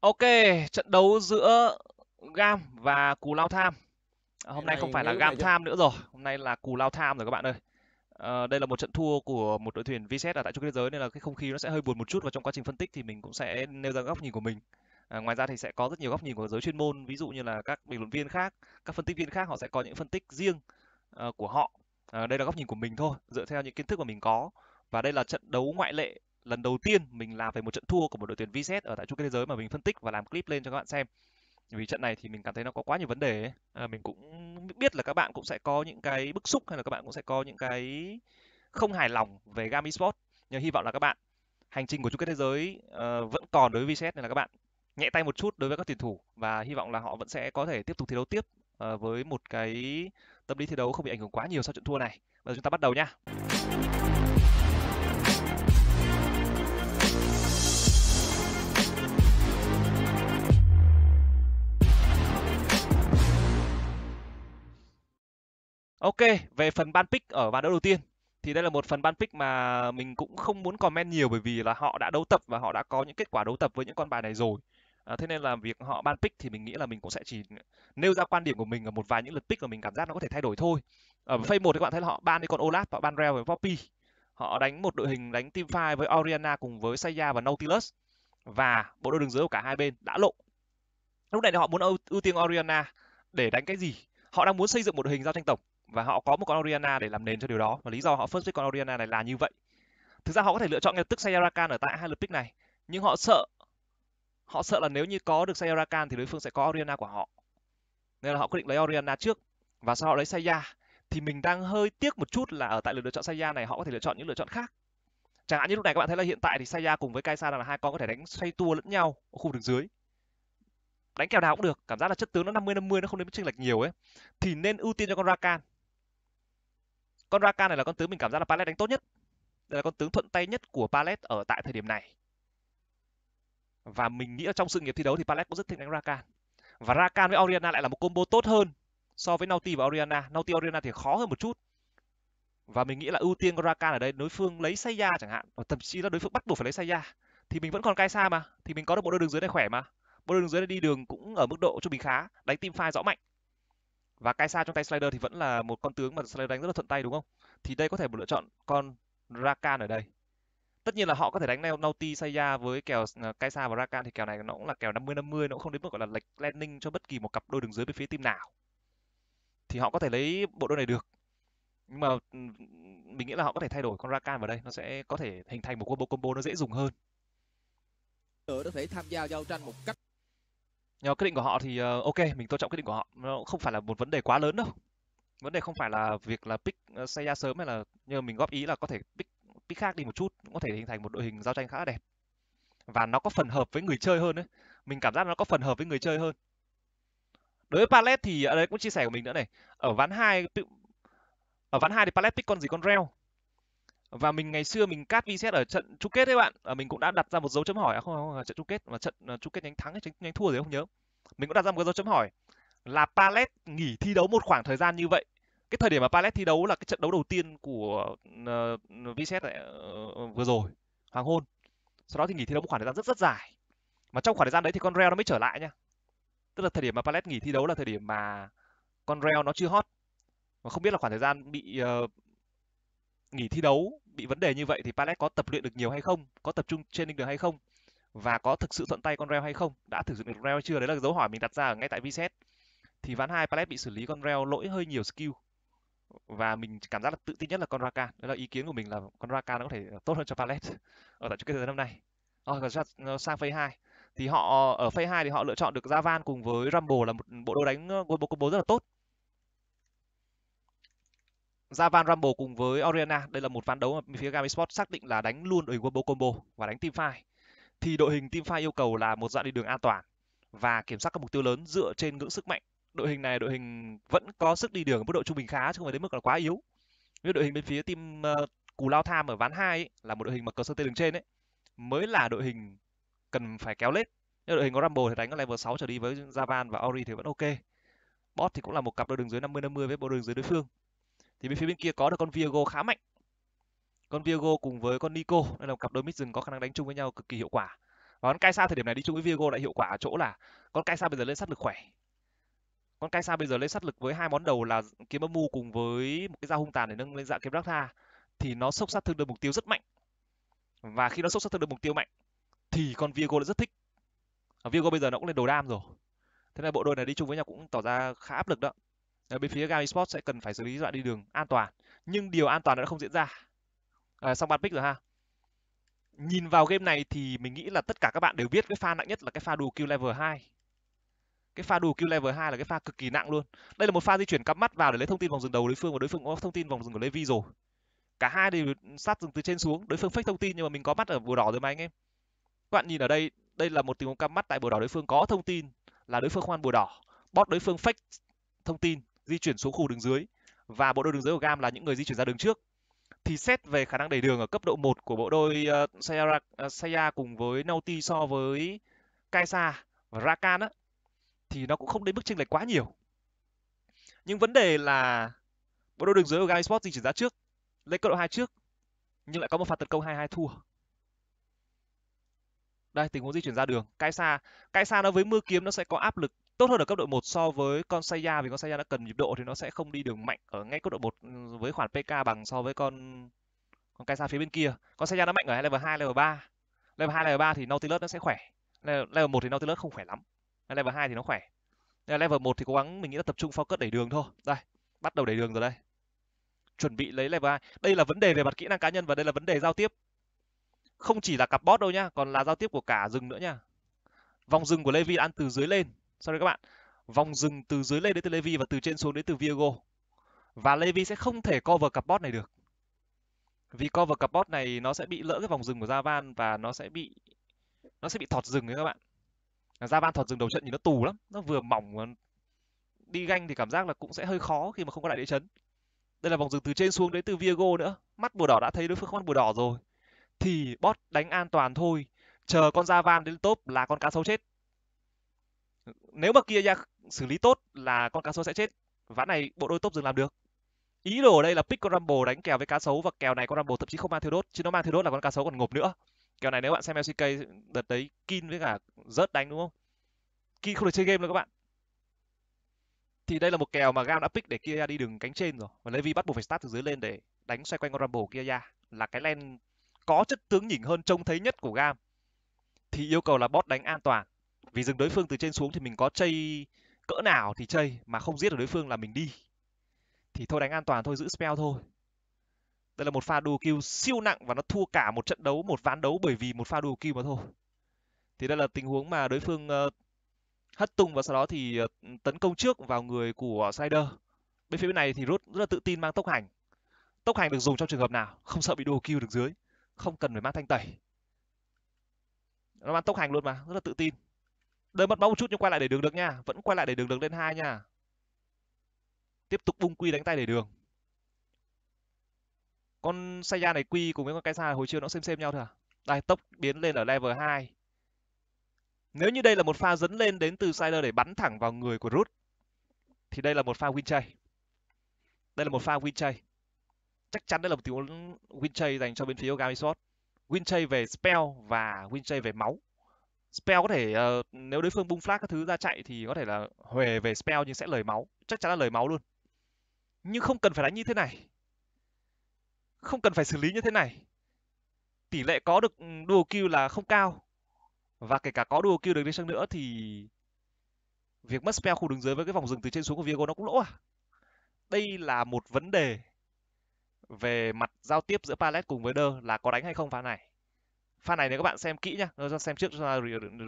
Ok, trận đấu giữa Gam và Cù Lao Tham. À, hôm nay không phải là Gam Tham nữa rồi, hôm nay là Cù Lao Tham rồi các bạn ơi. À, đây là một trận thua của một đội tuyển VZ ở tại chung kết giới nên là cái không khí nó sẽ hơi buồn một chút và trong quá trình phân tích thì mình cũng sẽ nêu ra góc nhìn của mình. À, ngoài ra thì sẽ có rất nhiều góc nhìn của giới chuyên môn, ví dụ như là các bình luận viên khác, các phân tích viên khác họ sẽ có những phân tích riêng uh, của họ. À, đây là góc nhìn của mình thôi, dựa theo những kiến thức mà mình có. Và đây là trận đấu ngoại lệ lần đầu tiên mình làm về một trận thua của một đội tuyển VZ ở tại chung kết thế giới mà mình phân tích và làm clip lên cho các bạn xem vì trận này thì mình cảm thấy nó có quá nhiều vấn đề ấy. À, mình cũng biết là các bạn cũng sẽ có những cái bức xúc hay là các bạn cũng sẽ có những cái không hài lòng về Gam Esports nhưng hy vọng là các bạn hành trình của chung kết thế giới uh, vẫn còn đối với VZ nên là các bạn nhẹ tay một chút đối với các tuyển thủ và hy vọng là họ vẫn sẽ có thể tiếp tục thi đấu tiếp uh, với một cái tâm lý thi đấu không bị ảnh hưởng quá nhiều sau trận thua này. và chúng ta bắt đầu nhá. Ok, về phần ban pick ở ván đấu đầu tiên thì đây là một phần ban pick mà mình cũng không muốn comment nhiều bởi vì là họ đã đấu tập và họ đã có những kết quả đấu tập với những con bài này rồi. À, thế nên là việc họ ban pick thì mình nghĩ là mình cũng sẽ chỉ nêu ra quan điểm của mình ở một vài những lượt pick mà mình cảm giác nó có thể thay đổi thôi. Ở ừ. phase 1 thì các bạn thấy là họ ban đi con Olaf, họ ban Rel với Poppy. Họ đánh một đội hình đánh team fight với Oriana cùng với Saya và Nautilus và bộ đôi đường dưới của cả hai bên đã lộ. Lúc này thì họ muốn ưu, ưu tiên Oriana để đánh cái gì? Họ đang muốn xây dựng một đội hình giao tranh tổng và họ có một con Oriana để làm nền cho điều đó và lý do họ first pick con Oriana này là như vậy thực ra họ có thể lựa chọn ngay tức Sayarakan ở tại hai lượt pick này nhưng họ sợ họ sợ là nếu như có được Sayarakan thì đối phương sẽ có Oriana của họ nên là họ quyết định lấy Oriana trước và sau họ lấy Saya thì mình đang hơi tiếc một chút là ở tại lượt lựa chọn Saya này họ có thể lựa chọn những lựa chọn khác chẳng hạn như lúc này các bạn thấy là hiện tại thì Saya cùng với Kaisa là hai con có thể đánh xoay tua lẫn nhau ở khu vực dưới đánh kèo nào cũng được cảm giác là chất tướng nó 50 50 nó không đến chênh lệch nhiều ấy thì nên ưu tiên cho con Rakan con Raka này là con tướng mình cảm giác là Palet đánh tốt nhất đây là con tướng thuận tay nhất của Palet ở tại thời điểm này và mình nghĩ là trong sự nghiệp thi đấu thì Palet cũng rất thích đánh Rakan và Rakan với Oriana lại là một combo tốt hơn so với Nauti và Oriana Nauti Oriana thì khó hơn một chút và mình nghĩ là ưu tiên của Rakan ở đây đối phương lấy Seiya chẳng hạn thậm chí là đối phương bắt buộc phải lấy Seiya thì mình vẫn còn cai xa mà thì mình có được bộ đôi đường dưới này khỏe mà bộ đôi đường dưới này đi đường cũng ở mức độ cho mình khá đánh team fight rõ mạnh và Kai'Sa trong tay Slider thì vẫn là một con tướng mà Slider đánh rất là thuận tay đúng không? Thì đây có thể một lựa chọn con Rakan ở đây. Tất nhiên là họ có thể đánh Nauti Saya với kèo Kai'Sa à, và Rakan thì kèo này nó cũng là kèo 50-50, nó cũng không đến mức gọi là lệch landing cho bất kỳ một cặp đôi đường dưới bên phía team nào. Thì họ có thể lấy bộ đôi này được. Nhưng mà mình nghĩ là họ có thể thay đổi con Rakan vào đây, nó sẽ có thể hình thành một combo combo nó dễ dùng hơn. Nữa ờ, có thể tham gia giao tranh một cách Ờ, quyết định của họ thì, ờ, OK, mình tôn trọng quyết định của họ, nó không phải là một vấn đề quá lớn đâu. Vấn đề không phải là việc là pick, ơ, xây ra sớm hay là như mình góp ý là có thể pick pick khác đi một chút, cũng có thể hình thành một đội hình giao tranh khá là đẹp. Và nó có phần hợp với người chơi hơn đấy mình cảm giác nó có phần hợp với người chơi hơn. Đối với Palette thì ở ờ, đây cũng chia sẻ của mình nữa này, ở ván 2 ở ván 2 thì Palette pick con gì? Con Rell và mình ngày xưa mình cát Vincent ở trận chung kết đấy bạn à, mình cũng đã đặt ra một dấu chấm hỏi à, không, không, không trận chung kết mà trận ờ, chung kết nhánh thắng hay nhánh, thua đấy không nhớ mình cũng đặt ra một dấu chấm hỏi là Palet nghỉ thi đấu một khoảng thời gian như vậy cái thời điểm mà Palet thi đấu là cái trận đấu đầu tiên của uh, Vincent uh, vừa rồi hoàng hôn sau đó thì nghỉ thi đấu một khoảng thời gian rất rất dài mà trong khoảng thời gian đấy thì con reo nó mới trở lại nha tức là thời điểm mà Palet nghỉ thi đấu là thời điểm mà con reo nó chưa hot mà không biết là khoảng thời gian bị uh, nghỉ thi đấu bị vấn đề như vậy thì Palet có tập luyện được nhiều hay không, có tập trung training được hay không và có thực sự thuận tay con reo hay không, đã thử dụng được reo chưa, đấy là dấu hỏi mình đặt ra ở ngay tại VSET. Thì ván hai Palet bị xử lý con reo lỗi hơi nhiều skill và mình cảm giác là tự tin nhất là con Raka, đấy là ý kiến của mình là con Raka nó có thể tốt hơn cho Palet ở tại chung kết thế giới năm nay. Ờ, còn sang ờ, phase 2 thì họ ở phase 2 thì họ lựa chọn được Javan cùng với Rumble là một bộ đôi đánh của ờ, bộ combo rất là tốt ra van Rumble cùng với Oriana. Đây là một ván đấu mà phía Gam Esports xác định là đánh luôn đội hình Wombo Combo và đánh team fight. Thì đội hình team fight yêu cầu là một dạng đi đường an toàn và kiểm soát các mục tiêu lớn dựa trên ngưỡng sức mạnh. Đội hình này đội hình vẫn có sức đi đường ở mức độ trung bình khá chứ không phải đến mức là quá yếu. Như đội hình bên phía team uh, Cù Lao Tham ở ván 2 ấy, là một đội hình mà cơ sở tê đường trên ấy mới là đội hình cần phải kéo lết. Nhưng đội hình có Rumble thì đánh ở level 6 trở đi với Javan và Ori thì vẫn ok. Bot thì cũng là một cặp đôi đường dưới 50 50 với bộ đường dưới đối phương thì bên phía bên kia có được con Virgo khá mạnh con Virgo cùng với con Nico đây là một cặp đôi mid rừng có khả năng đánh chung với nhau cực kỳ hiệu quả và con Kaisa thời điểm này đi chung với Virgo lại hiệu quả ở chỗ là con Kaisa bây giờ lên sát lực khỏe con Kaisa bây giờ lên sát lực với hai món đầu là kiếm âm mu cùng với một cái dao hung tàn để nâng lên dạng kiếm Raktha thì nó sốc sát thương được mục tiêu rất mạnh và khi nó sốc sát thương được mục tiêu mạnh thì con Virgo đã rất thích Virgo bây giờ nó cũng lên đồ đam rồi thế là bộ đôi này đi chung với nhau cũng tỏ ra khá áp lực đó Ờ, bên phía Gavi Sports sẽ cần phải xử lý đoạn đi đường an toàn nhưng điều an toàn đã không diễn ra à, xong bàn pick rồi ha nhìn vào game này thì mình nghĩ là tất cả các bạn đều biết cái pha nặng nhất là cái pha đủ kill level 2 cái pha đủ kill level 2 là cái pha cực kỳ nặng luôn đây là một pha di chuyển cắm mắt vào để lấy thông tin vòng rừng đầu đối phương và đối phương có thông tin vòng rừng của Levi rồi cả hai đều sát rừng từ trên xuống đối phương fake thông tin nhưng mà mình có mắt ở bùa đỏ rồi mà anh em các bạn nhìn ở đây đây là một tình huống cắm mắt tại bùa đỏ đối phương có thông tin là đối phương khoan bùa đỏ bot đối phương fake thông tin di chuyển xuống khu đường dưới và bộ đôi đường dưới của gam là những người di chuyển ra đường trước thì xét về khả năng đẩy đường ở cấp độ 1 của bộ đôi uh, Sayara, uh, Saya cùng với Nauti so với Kaisa và Rakan á, thì nó cũng không đến mức chênh lệch quá nhiều. Nhưng vấn đề là bộ đôi đường dưới của Gam Esports di chuyển ra trước, lấy cấp độ 2 trước, nhưng lại có một pha tấn công 2-2 thua. Đây, tình huống di chuyển ra đường. Kaisa, Kaisa nó với mưa kiếm nó sẽ có áp lực tốt hơn ở cấp độ 1 so với con Saya vì con Saya đã cần nhịp độ thì nó sẽ không đi đường mạnh ở ngay cấp độ 1 ừ, với khoản PK bằng so với con con Kaisa phía bên kia. Con Saya nó mạnh ở level 2, level 3. Level 2, level 3 thì Nautilus nó sẽ khỏe. Level 1 thì Nautilus không khỏe lắm. Level 2 thì nó khỏe. Level 1 thì cố gắng mình nghĩ là tập trung focus đẩy đường thôi. Đây, bắt đầu đẩy đường rồi đây. Chuẩn bị lấy level 2. Đây là vấn đề về mặt kỹ năng cá nhân và đây là vấn đề giao tiếp. Không chỉ là cặp bot đâu nhá, còn là giao tiếp của cả rừng nữa nhá. Vòng rừng của Levi ăn từ dưới lên, sau sorry các bạn vòng dừng từ dưới lên đến từ Levi và từ trên xuống đến từ Virgo và Levi sẽ không thể cover cặp bot này được vì cover cặp bot này nó sẽ bị lỡ cái vòng dừng của Javan và nó sẽ bị nó sẽ bị thọt dừng đấy các bạn Javan thọt dừng đầu trận thì nó tù lắm nó vừa mỏng đi ganh thì cảm giác là cũng sẽ hơi khó khi mà không có đại địa chấn đây là vòng dừng từ trên xuống đến từ Virgo nữa mắt bùa đỏ đã thấy đối phương mắt bùa đỏ rồi thì bot đánh an toàn thôi chờ con Javan đến top là con cá sấu chết nếu mà kia xử lý tốt là con cá sấu sẽ chết ván này bộ đôi top dừng làm được ý đồ ở đây là pick con rumble đánh kèo với cá sấu và kèo này con rumble thậm chí không mang theo đốt chứ nó mang theo đốt là con cá sấu còn ngộp nữa kèo này nếu bạn xem lck đợt đấy kin với cả rớt đánh đúng không kin không được chơi game đâu các bạn thì đây là một kèo mà gam đã pick để kia đi đường cánh trên rồi và levi bắt buộc phải start từ dưới lên để đánh xoay quanh con rumble kia ra là cái len có chất tướng nhỉnh hơn trông thấy nhất của gam thì yêu cầu là bot đánh an toàn vì dừng đối phương từ trên xuống thì mình có chây cỡ nào thì chây mà không giết được đối phương là mình đi thì thôi đánh an toàn thôi giữ spell thôi đây là một pha đù kill siêu nặng và nó thua cả một trận đấu một ván đấu bởi vì một pha đù kill mà thôi thì đây là tình huống mà đối phương uh, hất tung và sau đó thì uh, tấn công trước vào người của sider bên phía bên này thì rút rất là tự tin mang tốc hành tốc hành được dùng trong trường hợp nào không sợ bị đồ kill được dưới không cần phải mang thanh tẩy nó mang tốc hành luôn mà rất là tự tin đợi mất bóng một chút nhưng quay lại để đường được nha vẫn quay lại để đường được lên hai nha tiếp tục bung quy đánh tay để đường con Saiya này quy cùng với con Kai'Sa hồi chiều nó xem xem nhau thôi à đây tốc biến lên ở level 2 nếu như đây là một pha dẫn lên đến từ Sider để bắn thẳng vào người của Root thì đây là một pha win chay đây là một pha win chay chắc chắn đây là một tiếng win chay dành cho bên phía Ogami Sword win chay về spell và win chay về máu Spell có thể ờ, nếu đối phương bung flash các thứ ra chạy thì có thể là huề về spell nhưng sẽ lời máu, chắc chắn là lời máu luôn. Nhưng không cần phải đánh như thế này. Không cần phải xử lý như thế này. Tỷ lệ có được ừ, dual kill là không cao. Và kể cả có dual kill được đi chăng nữa thì việc mất spell khu đứng dưới với cái vòng rừng từ trên xuống của Viego nó cũng lỗ à. Đây là một vấn đề về mặt giao tiếp giữa Palette cùng với Đơ là có đánh hay không pha này pha này nếu các bạn xem kỹ nhá chúng ta xem trước chúng ta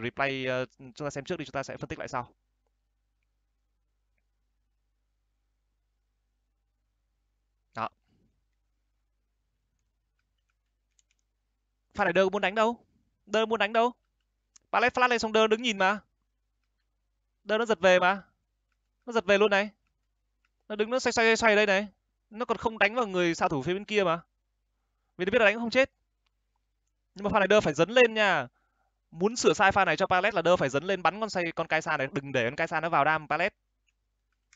replay ờ, chúng ta xem trước đi chúng ta sẽ phân tích lại sau đó pha này đơ muốn đánh đâu đơ muốn đánh đâu bà lấy flash lên xong đơ đứng nhìn mà đơ nó giật về mà nó giật về luôn này nó đứng nó xoay xoay xoay đây này nó còn không đánh vào người xạ thủ phía bên kia mà vì nó biết là đánh không chết nhưng mà pha này đơ phải dấn lên nha muốn sửa sai pha này cho Palace là đơ phải dấn lên bắn con say con Kaisa này đừng để con Kaisa nó vào đam Palace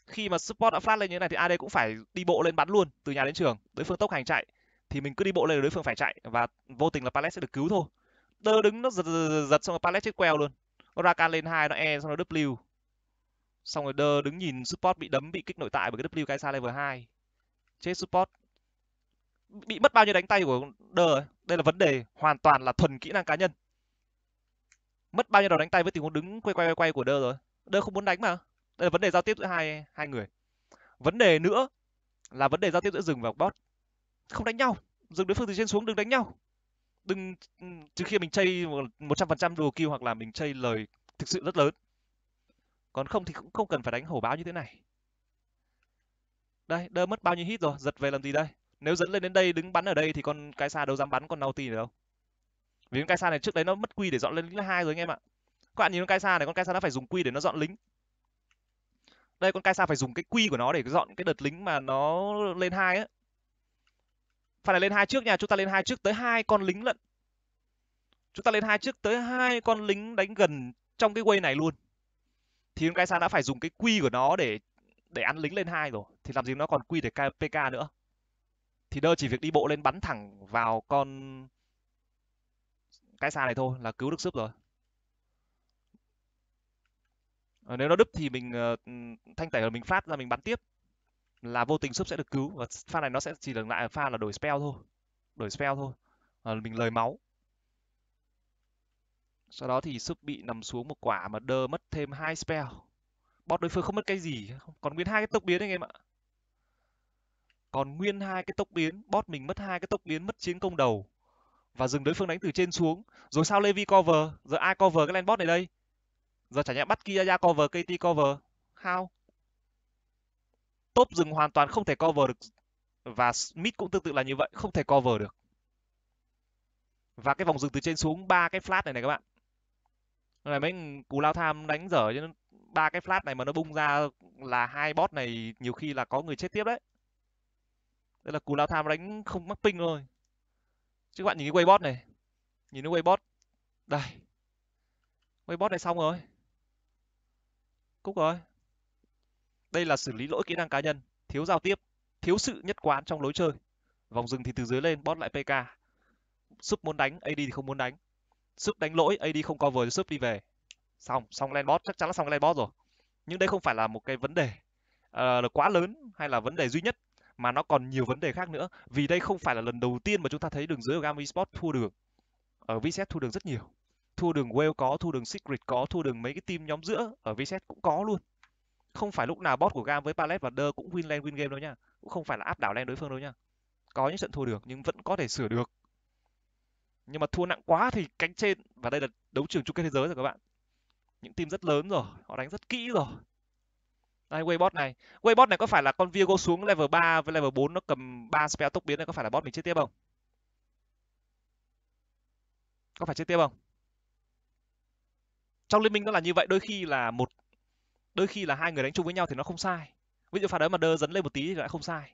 khi mà support đã phát lên như thế này thì AD cũng phải đi bộ lên bắn luôn từ nhà đến trường đối phương tốc hành chạy thì mình cứ đi bộ lên đối phương phải chạy và vô tình là Palace sẽ được cứu thôi đơ đứng nó giật giật, giật xong rồi Palace chết queo luôn Orakan lên hai nó E xong rồi W xong rồi đơ đứng nhìn support bị đấm bị kích nội tại bởi cái W Kaisa level 2 chết support bị mất bao nhiêu đánh tay của đờ đây là vấn đề hoàn toàn là thuần kỹ năng cá nhân mất bao nhiêu đầu đánh tay với tình huống đứng quay quay quay quay của đơ rồi đơ không muốn đánh mà đây là vấn đề giao tiếp giữa hai hai người vấn đề nữa là vấn đề giao tiếp giữa rừng và bot không đánh nhau dừng đối phương từ trên xuống đừng đánh nhau đừng ừ, trừ khi mình chơi một trăm phần trăm đồ kêu hoặc là mình chơi lời thực sự rất lớn còn không thì cũng không cần phải đánh hổ báo như thế này đây đơ mất bao nhiêu hit rồi giật về làm gì đây nếu dẫn lên đến đây đứng bắn ở đây thì con cai xa đâu dám bắn con nauti nữa đâu vì con cái xa này trước đấy nó mất quy để dọn lên lính hai rồi anh em ạ các bạn nhìn con cai xa này con cai xa nó phải dùng quy để nó dọn lính đây con cai xa phải dùng cái quy của nó để dọn cái đợt lính mà nó lên hai á phải là lên hai trước nha chúng ta lên hai trước tới hai con lính lận chúng ta lên hai trước tới hai con lính đánh gần trong cái quay này luôn thì con cai xa đã phải dùng cái quy của nó để để ăn lính lên hai rồi thì làm gì nó còn quy để PK nữa thì đơ chỉ việc đi bộ lên bắn thẳng vào con cái xa này thôi là cứu được súp rồi ờ, nếu nó đứt thì mình ờ, thanh tẩy rồi mình phát ra mình bắn tiếp là vô tình súp sẽ được cứu và pha này nó sẽ chỉ dừng lại pha là đổi spell thôi đổi spell thôi à, mình lời máu sau đó thì súp bị nằm xuống một quả mà đơ mất thêm hai spell bot đối phương không mất cái gì còn nguyên hai cái tốc biến anh em ạ còn nguyên hai cái tốc biến bot mình mất hai cái tốc biến mất chiến công đầu và dừng đối phương đánh từ trên xuống rồi sao Levi cover giờ ai cover cái line bot này đây giờ chả nhẽ bắt Kiaya cover KT cover how top dừng hoàn toàn không thể cover được và mid cũng tương tự là như vậy không thể cover được và cái vòng dừng từ trên xuống ba cái flat này này các bạn này mấy cú lao tham đánh dở ba cái flat này mà nó bung ra là hai bot này nhiều khi là có người chết tiếp đấy đây là cú lao tham đánh không mắc ping thôi chứ các bạn nhìn cái waybot này nhìn cái waybot đây waybot này xong rồi cúc rồi đây là xử lý lỗi kỹ năng cá nhân thiếu giao tiếp thiếu sự nhất quán trong lối chơi vòng rừng thì từ dưới lên bot lại pk sup muốn đánh ad thì không muốn đánh sup đánh lỗi ad không cover sup đi về xong xong len bot chắc chắn là xong len bot rồi nhưng đây không phải là một cái vấn đề uh, là quá lớn hay là vấn đề duy nhất mà nó còn nhiều vấn đề khác nữa vì đây không phải là lần đầu tiên mà chúng ta thấy đường dưới của Gam Esports thua đường ở VSET thua đường rất nhiều thua đường Whale có thua đường Secret có thua đường mấy cái team nhóm giữa ở VSET cũng có luôn không phải lúc nào bot của Gam với Palette và Đơ cũng win lane win game đâu nha cũng không phải là áp đảo lane đối phương đâu nha có những trận thua được nhưng vẫn có thể sửa được nhưng mà thua nặng quá thì cánh trên và đây là đấu trường chung kết thế giới rồi các bạn những team rất lớn rồi họ đánh rất kỹ rồi đây, Waybot này. Waybot này có phải là con Virgo xuống level 3 với level 4 nó cầm 3 spell tốc biến này có phải là bot mình chết tiếp không? Có phải chết tiếp không? Trong liên minh nó là như vậy, đôi khi là một đôi khi là hai người đánh chung với nhau thì nó không sai. Ví dụ pha đấy mà đơ dấn lên một tí thì lại không sai.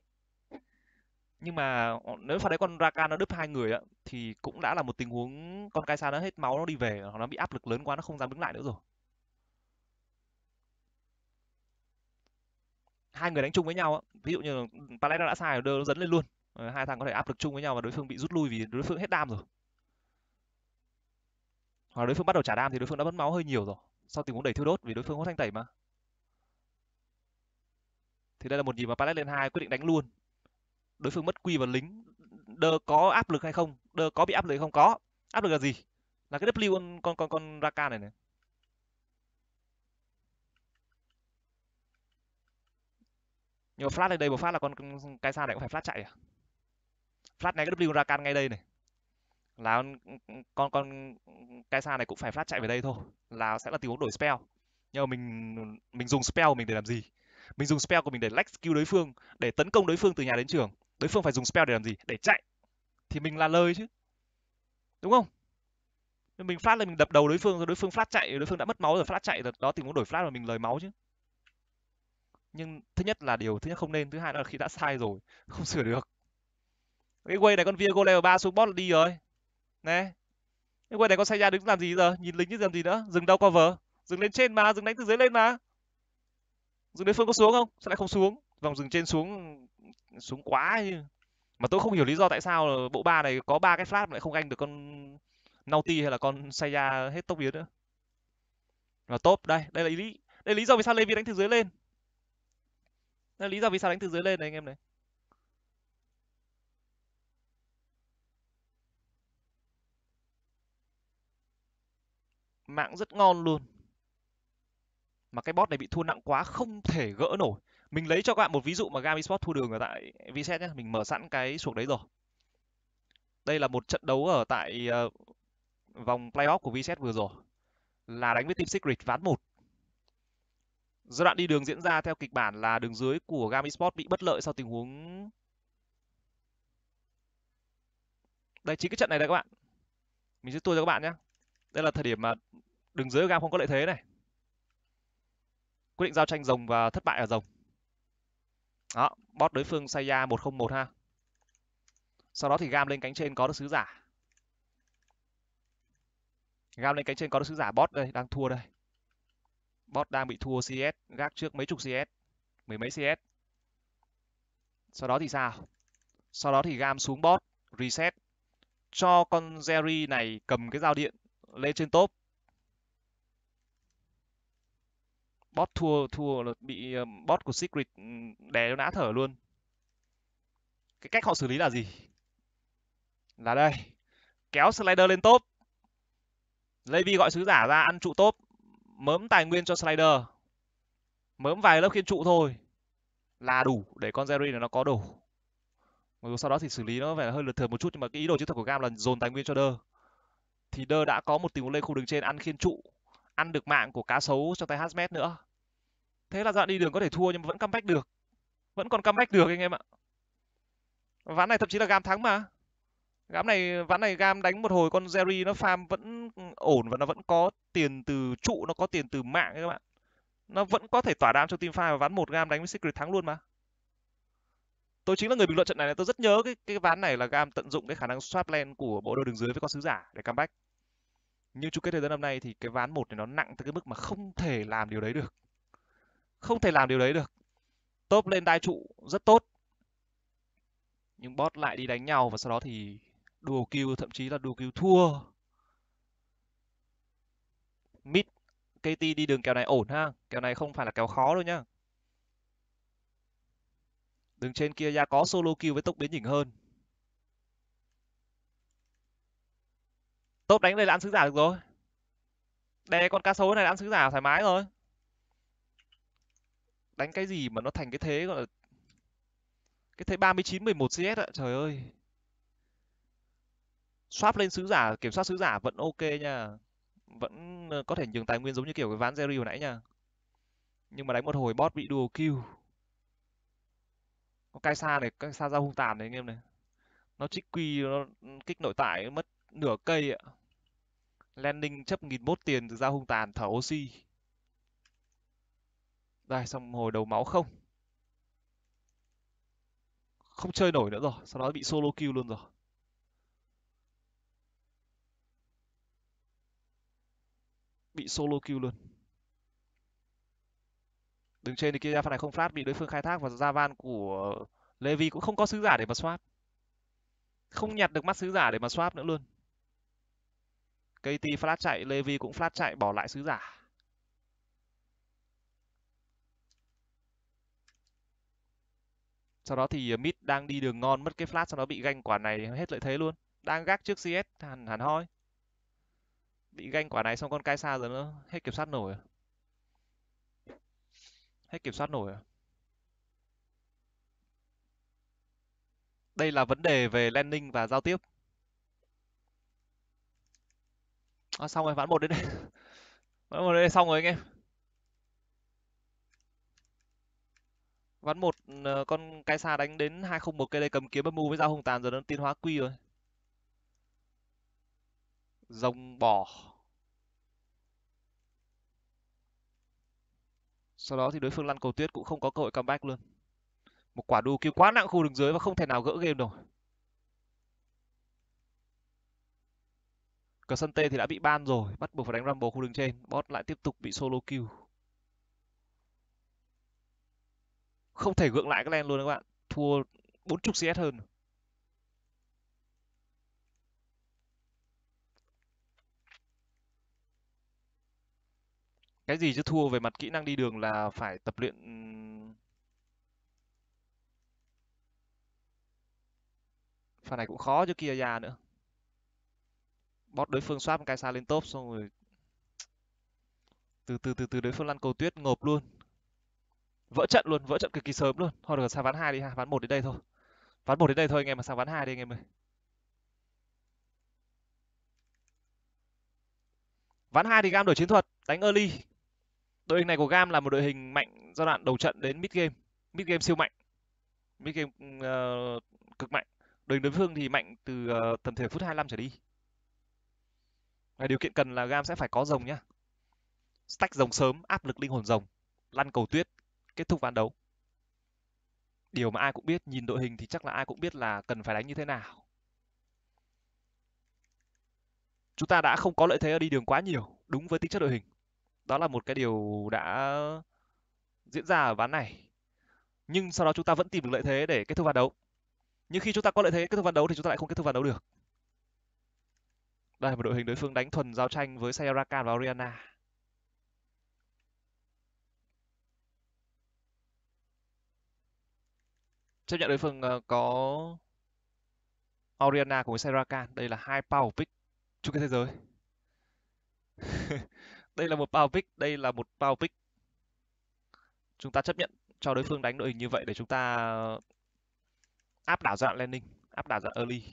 Nhưng mà ờ, nếu pha đấy con Rakan nó đứt hai người á thì cũng đã là một tình huống con Kai'Sa nó hết máu nó đi về, nó bị áp lực lớn quá nó không dám đứng lại nữa rồi. hai người đánh chung với nhau ví dụ như Palet đã sai đưa nó dẫn lên luôn ờ, hai thằng có thể áp lực chung với nhau và đối phương bị rút lui vì đối phương hết đam rồi hoặc đối phương bắt đầu trả đam thì đối phương đã mất máu hơi nhiều rồi sau tình huống đẩy thiêu đốt vì đối phương có thanh tẩy mà thì đây là một nhịp mà Palet lên hai quyết định đánh luôn đối phương mất quy và lính đơ có áp lực hay không đơ có bị áp lực hay không có áp lực là gì là cái W con con con, con Raka này này nhưng mà flash lên đây một phát là con cái sao này cũng phải flash chạy à flash này cái W ra can ngay đây này là con con cái sao này cũng phải flash chạy về đây thôi là sẽ là tình huống đổi spell nhưng mà mình mình dùng spell của mình để làm gì mình dùng spell của mình để lách skill đối phương để tấn công đối phương từ nhà đến trường đối phương phải dùng spell để làm gì để chạy thì mình là lời chứ đúng không mình phát lên mình đập đầu đối phương rồi đối phương phát chạy đối phương đã mất máu rồi phát chạy rồi đó tình huống đổi phát mà mình lời máu chứ nhưng thứ nhất là điều thứ nhất không nên thứ hai là khi đã sai rồi không sửa được cái quay này con Viego level 3 xuống bot đi rồi nè cái quay này con say ra đứng làm gì giờ nhìn lính chứ làm gì nữa dừng đâu cover dừng lên trên mà dừng đánh từ dưới lên mà dừng đến phương có xuống không sao lại không xuống vòng dừng trên xuống xuống quá như mà tôi không hiểu lý do tại sao bộ ba này có ba cái flat mà lại không ganh được con Naughty hay là con Saya hết tốc biến nữa. Và top đây, đây là lý, đây là lý do vì sao Levi đánh từ dưới lên. Nên lý do vì sao đánh từ dưới lên này anh em này. Mạng rất ngon luôn. Mà cái bot này bị thua nặng quá không thể gỡ nổi. Mình lấy cho các bạn một ví dụ mà Gam Esports thua đường ở tại Vset nhé. Mình mở sẵn cái xuống đấy rồi. Đây là một trận đấu ở tại ờ, vòng playoff của Vset vừa rồi. Là đánh với team Secret ván 1 Giai đoạn đi đường diễn ra theo kịch bản là đường dưới của Gam Esports bị bất lợi sau tình huống Đây chính cái trận này đây các bạn. Mình sẽ tua cho các bạn nhé. Đây là thời điểm mà đường dưới của Gam không có lợi thế này. Quyết định giao tranh rồng và thất bại ở rồng. Đó, bot đối phương Saya 101 ha. Sau đó thì Gam lên cánh trên có được sứ giả. Gam lên cánh trên có được sứ giả bot đây, đang thua đây bot đang bị thua CS gác trước mấy chục CS mấy mấy CS sau đó thì sao sau đó thì gam xuống bot reset cho con Jerry này cầm cái dao điện lên trên top bot thua thua là bị bot của Secret đè nó nã thở luôn cái cách họ xử lý là gì là đây kéo slider lên top Levi gọi sứ giả ra ăn trụ top mớm tài nguyên cho slider mớm vài lớp khiên trụ thôi là đủ để con Jerry này nó có đủ mặc dù sau đó thì xử lý nó phải hơi lượt thừa một chút nhưng mà cái ý đồ chiến thuật của Gam là dồn tài nguyên cho đơ thì đơ đã có một tình huống lên khu đường trên ăn khiên trụ ăn được mạng của cá sấu trong tay Hazmet nữa thế là dạo đi đường có thể thua nhưng mà vẫn comeback được vẫn còn comeback được anh em ạ ván này thậm chí là Gam thắng mà Gám này ván này gam đánh một hồi con Jerry nó farm vẫn ổn và nó vẫn có tiền từ trụ, nó có tiền từ mạng các bạn. Nó vẫn có thể tỏa đam cho team fight và ván một gam đánh với Secret thắng luôn mà. Tôi chính là người bình luận trận này, tôi rất nhớ cái cái ván này là gam tận dụng cái khả năng swap lane của bộ đôi đường dưới với con sứ giả để comeback. Nhưng chung kết thời gian năm nay thì cái ván một này nó nặng tới cái mức mà không thể làm điều đấy được. Không thể làm điều đấy được. Top lên đai trụ rất tốt. Nhưng bot lại đi đánh nhau và sau đó thì đùa kill thậm chí là đùa kill thua mid KT đi đường kèo này ổn ha kèo này không phải là kèo khó đâu nhá đường trên kia ra có solo kill với tốc biến nhỉnh hơn tốt đánh đây là ăn sứ giả được rồi Đè con cá sấu này là ăn sứ giả thoải mái rồi đánh cái gì mà nó thành cái thế gọi là cái thế 39 11 CS ạ, trời ơi swap lên sứ giả kiểm soát sứ giả vẫn ok nha vẫn ờ, có thể nhường tài nguyên giống như kiểu cái ván Jerry hồi nãy nha nhưng mà đánh một hồi bot bị dual kill con cái xa này cai xa ra hung tàn này anh em này nó trích quy nó kích nội tại mất nửa cây ạ landing chấp nghìn mốt tiền từ ra hung tàn thở oxy đây xong hồi đầu máu không không chơi nổi nữa rồi sau đó bị solo kill luôn rồi bị solo kill luôn đứng trên thì kia ra phần này không phát bị đối phương khai thác và ra van của Levi cũng không có sứ giả để mà swap không nhặt được mắt sứ giả để mà swap nữa luôn KT flash chạy Levi cũng flash chạy bỏ lại sứ giả sau đó thì mid đang đi đường ngon mất cái flash sau đó bị ganh quả này hết lợi thế luôn đang gác trước CS hẳn hẳn hoi bị ganh quả này xong con cai xa rồi nữa hết kiểm soát nổi hết kiểm soát nổi đây là vấn đề về landing và giao tiếp à, xong rồi ván một đến đây ván một đến đây xong rồi anh em ván một ờ, con cai xa đánh đến hai không một cây đây cầm kiếm bấm mù với dao hùng tàn rồi nó tiến hóa quy rồi rông bò sau đó thì đối phương lăn cầu tuyết cũng không có cơ hội comeback luôn một quả đu kêu quá nặng khu đường dưới và không thể nào gỡ game rồi. cờ sân tê thì đã bị ban rồi bắt buộc phải đánh rumble khu đường trên bot lại tiếp tục bị solo kill không thể gượng lại cái len luôn các bạn thua bốn chục cs hơn cái gì chứ thua về mặt kỹ năng đi đường là phải tập luyện phần này cũng khó chứ kia già nữa bót đối phương soát một cái xa lên top xong rồi từ từ từ từ đối phương lăn cầu tuyết ngộp luôn vỡ trận luôn vỡ trận cực kỳ sớm luôn thôi được sang ván hai đi ha ván một đến đây thôi ván một đến đây thôi anh em mà sang ván hai đi anh em ơi ván hai thì gam đổi chiến thuật đánh early đội hình này của Gam là một đội hình mạnh giai đoạn đầu trận đến mid game mid game siêu mạnh mid game uh, cực mạnh đội hình đối phương thì mạnh từ uh, tầm thể phút 25 trở đi và điều kiện cần là Gam sẽ phải có rồng nhá stack rồng sớm áp lực linh hồn rồng lăn cầu tuyết kết thúc ván đấu điều mà ai cũng biết nhìn đội hình thì chắc là ai cũng biết là cần phải đánh như thế nào chúng ta đã không có lợi thế ở đi đường quá nhiều đúng với tính chất đội hình đó là một cái điều đã diễn ra ở ván này nhưng sau đó chúng ta vẫn tìm được lợi thế để kết thúc ván đấu nhưng khi chúng ta có lợi thế kết thúc ván đấu thì chúng ta lại không kết thúc ván đấu được đây là một đội hình đối phương đánh thuần giao tranh với Sayara và Oriana chấp nhận đối phương ờ, có Oriana cùng với Sayara đây là hai power pick chung kết thế giới đây là một bao pick đây là một bao pick chúng ta chấp nhận cho đối phương đánh đội hình như vậy để chúng ta ờ, áp đảo dạng landing áp đảo dạng early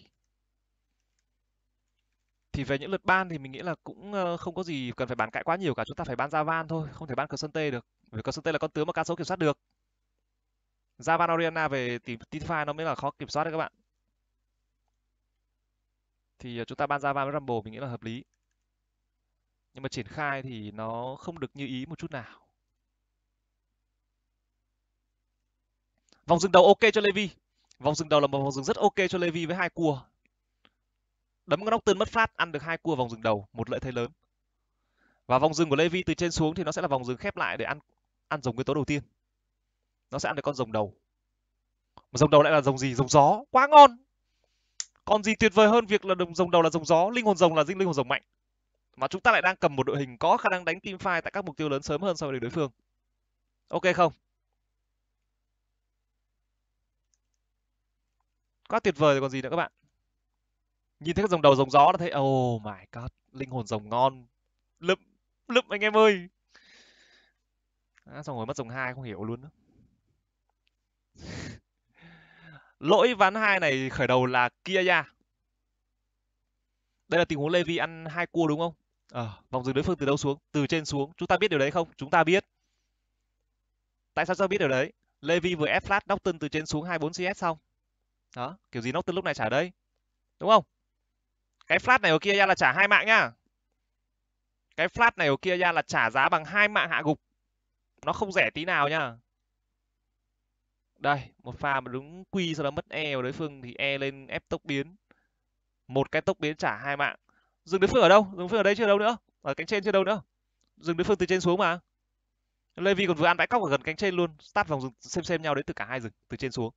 thì về những lượt ban thì mình nghĩ là cũng ờ, không có gì cần phải bàn cãi quá nhiều cả chúng ta phải ban ra van thôi không thể ban cờ sân tê được vì cờ sân tê là con tướng mà cá số kiểm soát được ra van oriana về tìm teamfight nó mới là khó kiểm soát đấy các bạn thì ờ, chúng ta ban ra van với rumble mình nghĩ là hợp lý nhưng mà triển khai thì nó không được như ý một chút nào vòng dừng đầu ok cho Levi vòng dừng đầu là một vòng dừng rất ok cho Levi với hai cua đấm con Nocturne mất phát ăn được hai cua vòng dừng đầu một lợi thế lớn và vòng dừng của Levi từ trên xuống thì nó sẽ là vòng dừng khép lại để ăn ăn dòng nguyên tố đầu tiên nó sẽ ăn được con rồng đầu mà rồng đầu lại là rồng gì rồng gió quá ngon còn gì tuyệt vời hơn việc là đồng rồng đầu là rồng gió linh hồn rồng là dinh linh hồn rồng mạnh mà chúng ta lại đang cầm một đội hình có khả năng đánh team fight tại các mục tiêu lớn sớm hơn so với đối phương ok không quá tuyệt vời rồi còn gì nữa các bạn nhìn thấy cái dòng đầu dòng gió là thấy oh my god linh hồn dòng ngon lụm lụm anh em ơi à, xong rồi mất dòng hai không hiểu luôn nữa lỗi ván hai này khởi đầu là Kiaya đây là tình huống Levi ăn hai cua đúng không à, vòng dừng đối phương từ đâu xuống từ trên xuống chúng ta biết điều đấy không chúng ta biết tại sao chúng ta biết điều đấy Levi vừa ép flat Nocturne từ trên xuống 24 CS xong đó kiểu gì Nocturne lúc này trả đây đúng không cái flat này ở kia ra là trả hai mạng nha cái flat này ở kia ra là trả giá bằng hai mạng hạ gục nó không rẻ tí nào nha đây một pha mà đúng quy sau đó mất e của đối phương thì e lên ép tốc biến một cái tốc biến trả hai mạng dừng đối phương ở đâu dừng đối phương ở đây chưa đâu nữa ở cánh trên chưa đâu nữa dừng đối phương từ trên xuống mà Levi còn vừa ăn bãi cóc ở gần cánh trên luôn start vòng dừng xem xem nhau đấy từ cả hai rừng từ trên xuống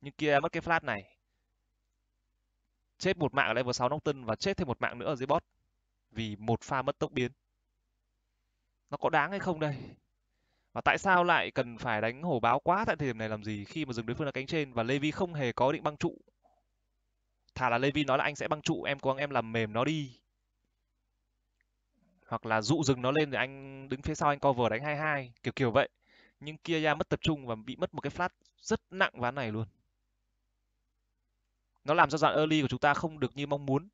nhưng kia mất cái flat này chết một mạng ở level 6 tân và chết thêm một mạng nữa ở dưới bot vì một pha mất tốc biến nó có đáng hay không đây và tại sao lại cần phải đánh hổ báo quá tại thời điểm này làm gì khi mà dừng đối phương là cánh trên và Levi không hề có định băng trụ thà là Levi nói là anh sẽ băng trụ em cố gắng em làm mềm nó đi hoặc là dụ dừng nó lên rồi anh đứng phía sau anh cover đánh 22 kiểu kiểu vậy nhưng kia ra mất tập trung và bị mất một cái flat rất nặng ván này luôn nó làm cho dạng early của chúng ta không được như mong muốn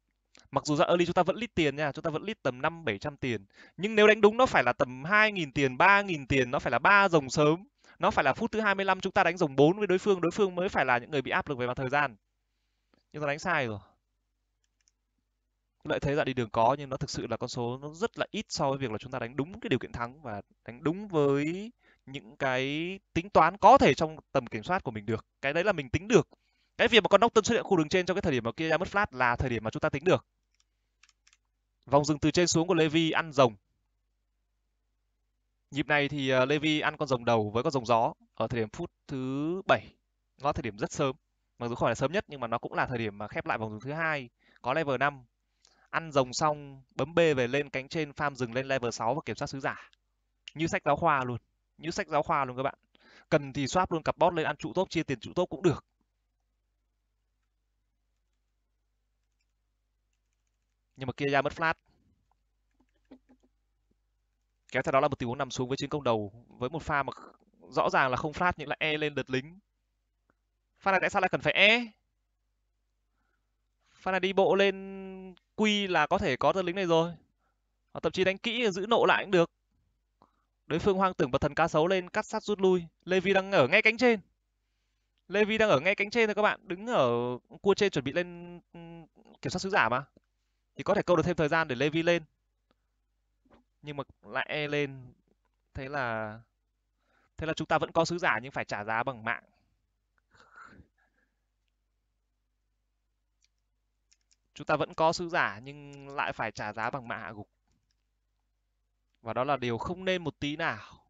mặc dù dạng early chúng ta vẫn lít tiền nha chúng ta vẫn lít tầm năm bảy trăm tiền nhưng nếu đánh đúng nó phải là tầm hai nghìn tiền ba nghìn tiền nó phải là ba dòng sớm nó phải là phút thứ 25 chúng ta đánh dòng 4 với đối phương đối phương mới phải là những người bị áp lực về mặt thời gian nhưng ta đánh sai rồi lợi thế dạ đi đường có nhưng nó thực sự là con số nó rất là ít so với việc là chúng ta đánh đúng cái điều kiện thắng và đánh đúng với những cái tính toán có thể trong tầm kiểm soát của mình được cái đấy là mình tính được cái việc mà con nóc tân xuất hiện khu đường trên trong cái thời điểm mà kia ra mất flat là thời điểm mà chúng ta tính được vòng dừng từ trên xuống của Levi ăn rồng nhịp này thì ờ, Levi ăn con rồng đầu với con rồng gió ở thời điểm phút thứ bảy nó thời điểm rất sớm mặc dù không phải là sớm nhất nhưng mà nó cũng là thời điểm mà khép lại vòng thứ hai có level 5 ăn rồng xong bấm B về lên cánh trên farm rừng lên level 6 và kiểm soát sứ giả như sách giáo khoa luôn như sách giáo khoa luôn các bạn cần thì swap luôn cặp bot lên ăn trụ tốt chia tiền trụ tốt cũng được nhưng mà kia ra mất flat kéo theo đó là một tình huống nằm xuống với chiến công đầu với một pha mà rõ ràng là không flat nhưng lại e lên đợt lính pha này tại sao lại cần phải e pha này đi bộ lên quy là có thể có tên lính này rồi hoặc thậm chí đánh kỹ giữ nộ lại cũng được đối phương hoang tưởng bật thần cá sấu lên cắt sát rút lui levi đang ở ngay cánh trên levi đang ở ngay cánh trên rồi các bạn đứng ở cua trên chuẩn bị lên ừ, kiểm soát sứ giả mà thì có thể câu được thêm thời gian để levi lên nhưng mà lại e lên thế là thế là chúng ta vẫn có sứ giả nhưng phải trả giá bằng mạng chúng ta vẫn có sứ giả nhưng lại phải trả giá bằng mạ hạ gục và đó là điều không nên một tí nào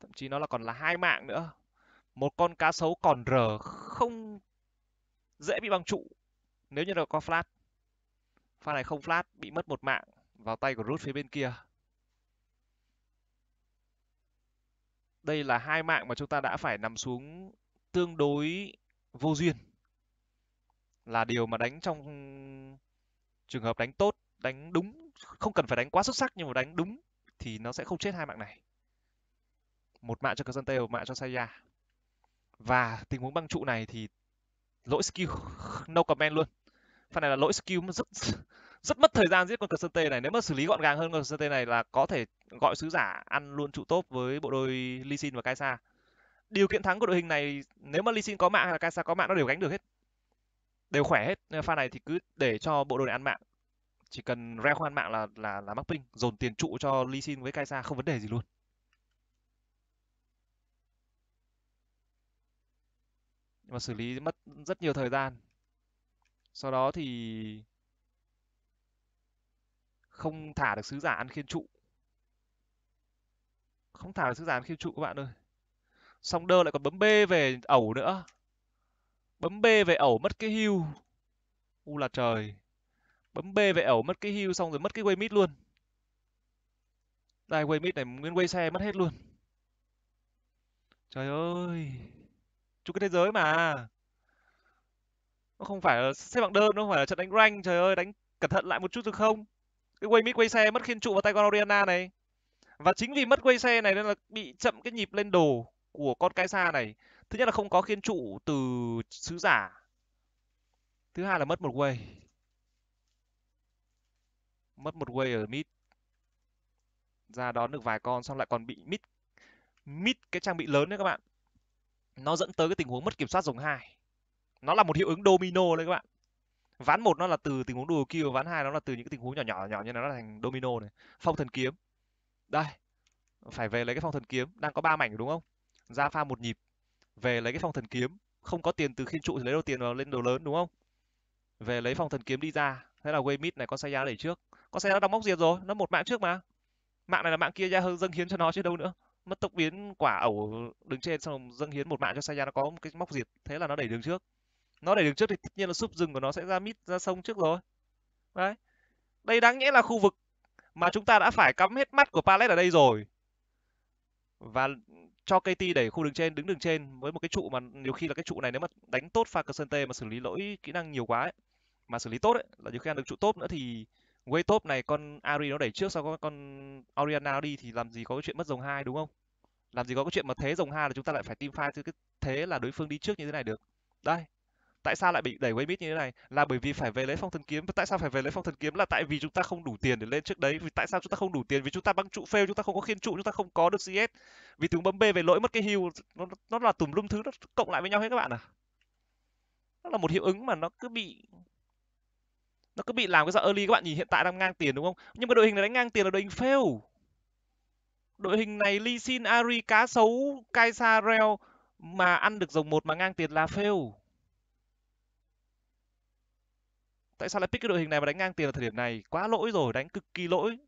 thậm chí nó là còn là hai mạng nữa một con cá sấu còn rờ không dễ bị băng trụ nếu như là có flat pha này không flat bị mất một mạng vào tay của rút phía bên kia đây là hai mạng mà chúng ta đã phải nằm xuống tương đối vô duyên là điều mà đánh trong trường hợp đánh tốt, đánh đúng, không cần phải đánh quá xuất sắc nhưng mà đánh đúng thì nó sẽ không chết hai mạng này. Một mạng cho Crescente, một mạng cho Saya. Và tình huống băng trụ này thì lỗi skill no comment luôn. Pha này là lỗi skill rất rất mất thời gian giết con dân Crescente này. Nếu mà xử lý gọn gàng hơn con dân Crescente này là có thể gọi sứ giả ăn luôn trụ tốt với bộ đôi Lee Sin và Kai'Sa. Điều kiện thắng của đội hình này nếu mà Lee Sin có mạng hay là Kai'Sa có mạng nó đều gánh được hết đều khỏe hết pha này thì cứ để cho bộ đội này ăn mạng chỉ cần reo ăn mạng là là là mắc ping dồn tiền trụ cho Lee Sin với Kaisa không vấn đề gì luôn nhưng mà xử lý mất rất nhiều thời gian sau đó thì không thả được sứ giả ăn khiên trụ không thả được sứ giả ăn khiên trụ các bạn ơi song đơ lại còn bấm b về ẩu nữa bấm b về ẩu mất cái hưu u là trời bấm b về ẩu mất cái hưu xong rồi mất cái quay mít luôn đây quay mít này nguyên quay xe mất hết luôn trời ơi chúc cái thế giới mà nó không phải là xếp hạng đơn nó không phải là trận đánh rank trời ơi đánh cẩn thận lại một chút được không cái quay mít quay xe mất khiên trụ vào tay con Oriana này và chính vì mất quay xe này nên là bị chậm cái nhịp lên đồ của con cái xa này thứ nhất là không có khiên trụ từ sứ giả thứ hai là mất một way mất một way ở mid ra đón được vài con xong lại còn bị mid mid cái trang bị lớn đấy các bạn nó dẫn tới cái tình huống mất kiểm soát dòng hai nó là một hiệu ứng domino đấy các bạn ván một nó là từ tình huống đùa kia ván hai nó là từ những cái tình huống nhỏ nhỏ nhỏ như nó là thành domino này phong thần kiếm đây phải về lấy cái phong thần kiếm đang có ba mảnh đúng không ra pha một nhịp về lấy cái phòng thần kiếm không có tiền từ khiên trụ thì lấy đâu tiền vào lên đồ lớn đúng không về lấy phòng thần kiếm đi ra thế là Waymit này con xe giá đẩy trước con xe đã đóng móc diệt rồi nó một mạng trước mà mạng này là mạng kia ra hơn dâng hiến cho nó chứ đâu nữa mất tốc biến quả ẩu đứng trên xong dâng hiến một mạng cho Saya nó có một cái móc diệt thế là nó đẩy đường trước nó đẩy đường trước thì tất nhiên là súp rừng của nó sẽ ra mít ra sông trước rồi đấy đây đáng nhẽ là khu vực mà chúng ta đã phải cắm hết mắt của palette ở đây rồi và cho KT đẩy khu đường trên đứng đường trên với một cái trụ mà nhiều khi là cái trụ này nếu mà đánh tốt pha T mà xử lý lỗi kỹ năng nhiều quá ấy, mà xử lý tốt ấy, là nhiều khi ăn được trụ tốt nữa thì way top này con Ari nó đẩy trước sau con, con Oriana đi thì làm gì có cái chuyện mất dòng hai đúng không? Làm gì có cái chuyện mà thế dòng hai là chúng ta lại phải team fight chứ cái thế là đối phương đi trước như thế này được. Đây, tại sao lại bị đẩy Waymit như thế này là bởi vì phải về lấy phong thần kiếm và tại sao phải về lấy phong thần kiếm là tại vì chúng ta không đủ tiền để lên trước đấy vì tại sao chúng ta không đủ tiền vì chúng ta băng trụ fail chúng ta không có khiên trụ chúng ta không có được CS vì tướng bấm B về lỗi mất cái hưu nó nó là tùm lum thứ nó cộng lại với nhau hết các bạn à nó là một hiệu ứng mà nó cứ bị nó cứ bị làm cái dạng early các bạn nhìn hiện tại đang ngang tiền đúng không nhưng mà đội hình này đánh ngang tiền là đội hình fail đội hình này Lee Sin Ari cá sấu Kaisa Rel mà ăn được dòng một mà ngang tiền là fail tại sao lại pick cái đội hình này mà đánh ngang tiền ở thời điểm này quá lỗi rồi đánh cực kỳ lỗi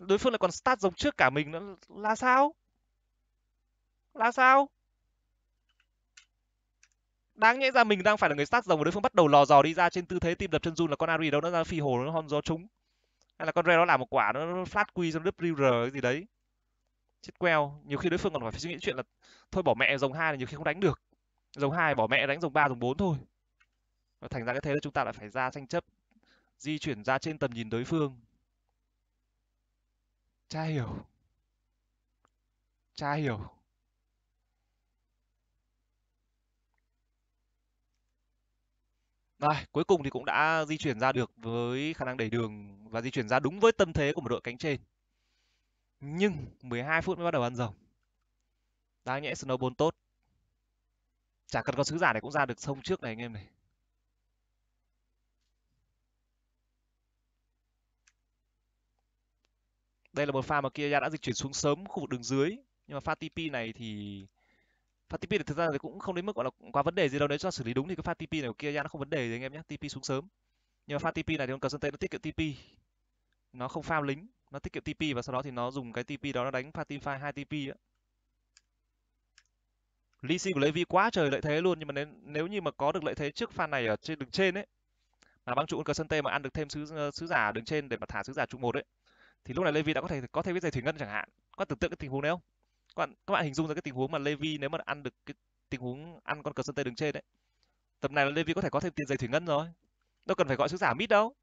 đối phương lại còn start giống trước cả mình nữa là sao là sao đáng nhẽ ra mình đang phải là người start rồng và đối phương bắt đầu lò dò đi ra trên tư thế tim đập chân run là con Ari đâu nó ra phi hồ nó hòn gió trúng hay là con Re nó làm một quả nó flat quy trong lớp cái gì đấy chết queo nhiều khi đối phương còn phải suy nghĩ chuyện là thôi bỏ mẹ rồng hai là nhiều khi không đánh được rồng hai bỏ mẹ đánh rồng ba rồng bốn thôi và thành ra cái thế là chúng ta lại phải ra tranh chấp di chuyển ra trên tầm nhìn đối phương cha hiểu cha hiểu Rồi, cuối cùng thì cũng đã di chuyển ra được với khả năng đẩy đường và di chuyển ra đúng với tâm thế của một đội cánh trên. Nhưng 12 phút mới bắt đầu ăn rồng. Đáng nhẽ snowball tốt. Chả cần con sứ giả này cũng ra được sông trước này anh em này. đây là một pha mà Kia đã dịch chuyển xuống sớm khu vực đường dưới nhưng mà pha TP này thì pha TP thì thực ra thì cũng không đến mức gọi là quá vấn đề gì đâu nếu cho xử lý đúng thì cái pha TP này của Kia nó không vấn đề gì anh em nhé TP xuống sớm nhưng mà pha TP này thì con cờ sân tệ nó tiết kiệm TP nó không phao lính nó tiết kiệm TP và sau đó thì nó dùng cái TP đó nó đánh pha team fight hai TP á Lee Sin của Levi quá trời lợi thế luôn nhưng mà nếu, nếu như mà có được lợi thế trước pha này ở trên đường trên ấy mà băng trụ con cờ sân tê mà ăn được thêm sứ sứ giả đường trên để mà thả sứ giả trụ một ấy thì lúc này Levi đã có thể có thêm cái giày thủy ngân chẳng hạn các bạn tưởng tượng cái tình huống đấy không các bạn các bạn hình dung ra cái tình huống mà Levi nếu mà ăn được cái tình huống ăn con cờ sân tây đứng trên đấy tầm này là Levi có thể có thêm tiền giày thủy ngân rồi đâu cần phải gọi sứ giả mít đâu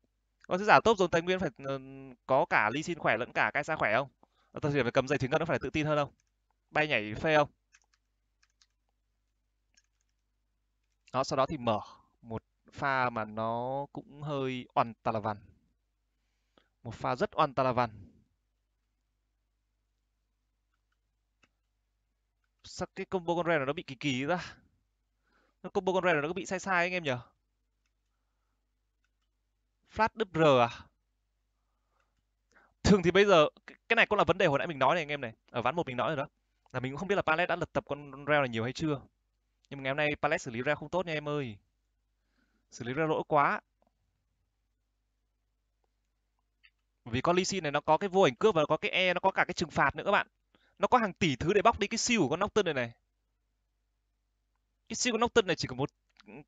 gọi sứ giả tốt dồn tài nguyên phải ờ, có cả ly xin khỏe lẫn cả cái xa khỏe không ờ, tôi chỉ phải cầm giày thủy ngân nó phải tự tin hơn không bay nhảy phê không đó sau đó thì mở một pha mà nó cũng hơi oằn tà là vằn một pha rất oan ta văn sao cái combo con ren này nó bị kỳ kỳ ra nó combo con ren này nó bị sai sai anh em nhỉ, flat r à thường thì bây giờ cái này cũng là vấn đề hồi nãy mình nói này anh em này ở ván một mình nói rồi đó là mình cũng không biết là palet đã lật tập con reo này nhiều hay chưa nhưng mà ngày hôm nay palet xử lý reo không tốt nha em ơi xử lý reo lỗi quá vì con Lee Sin này nó có cái vô ảnh cướp và nó có cái E nó có cả cái trừng phạt nữa các bạn nó có hàng tỷ thứ để bóc đi cái siêu của con Nocturne này này cái siêu của Nocturne này chỉ có một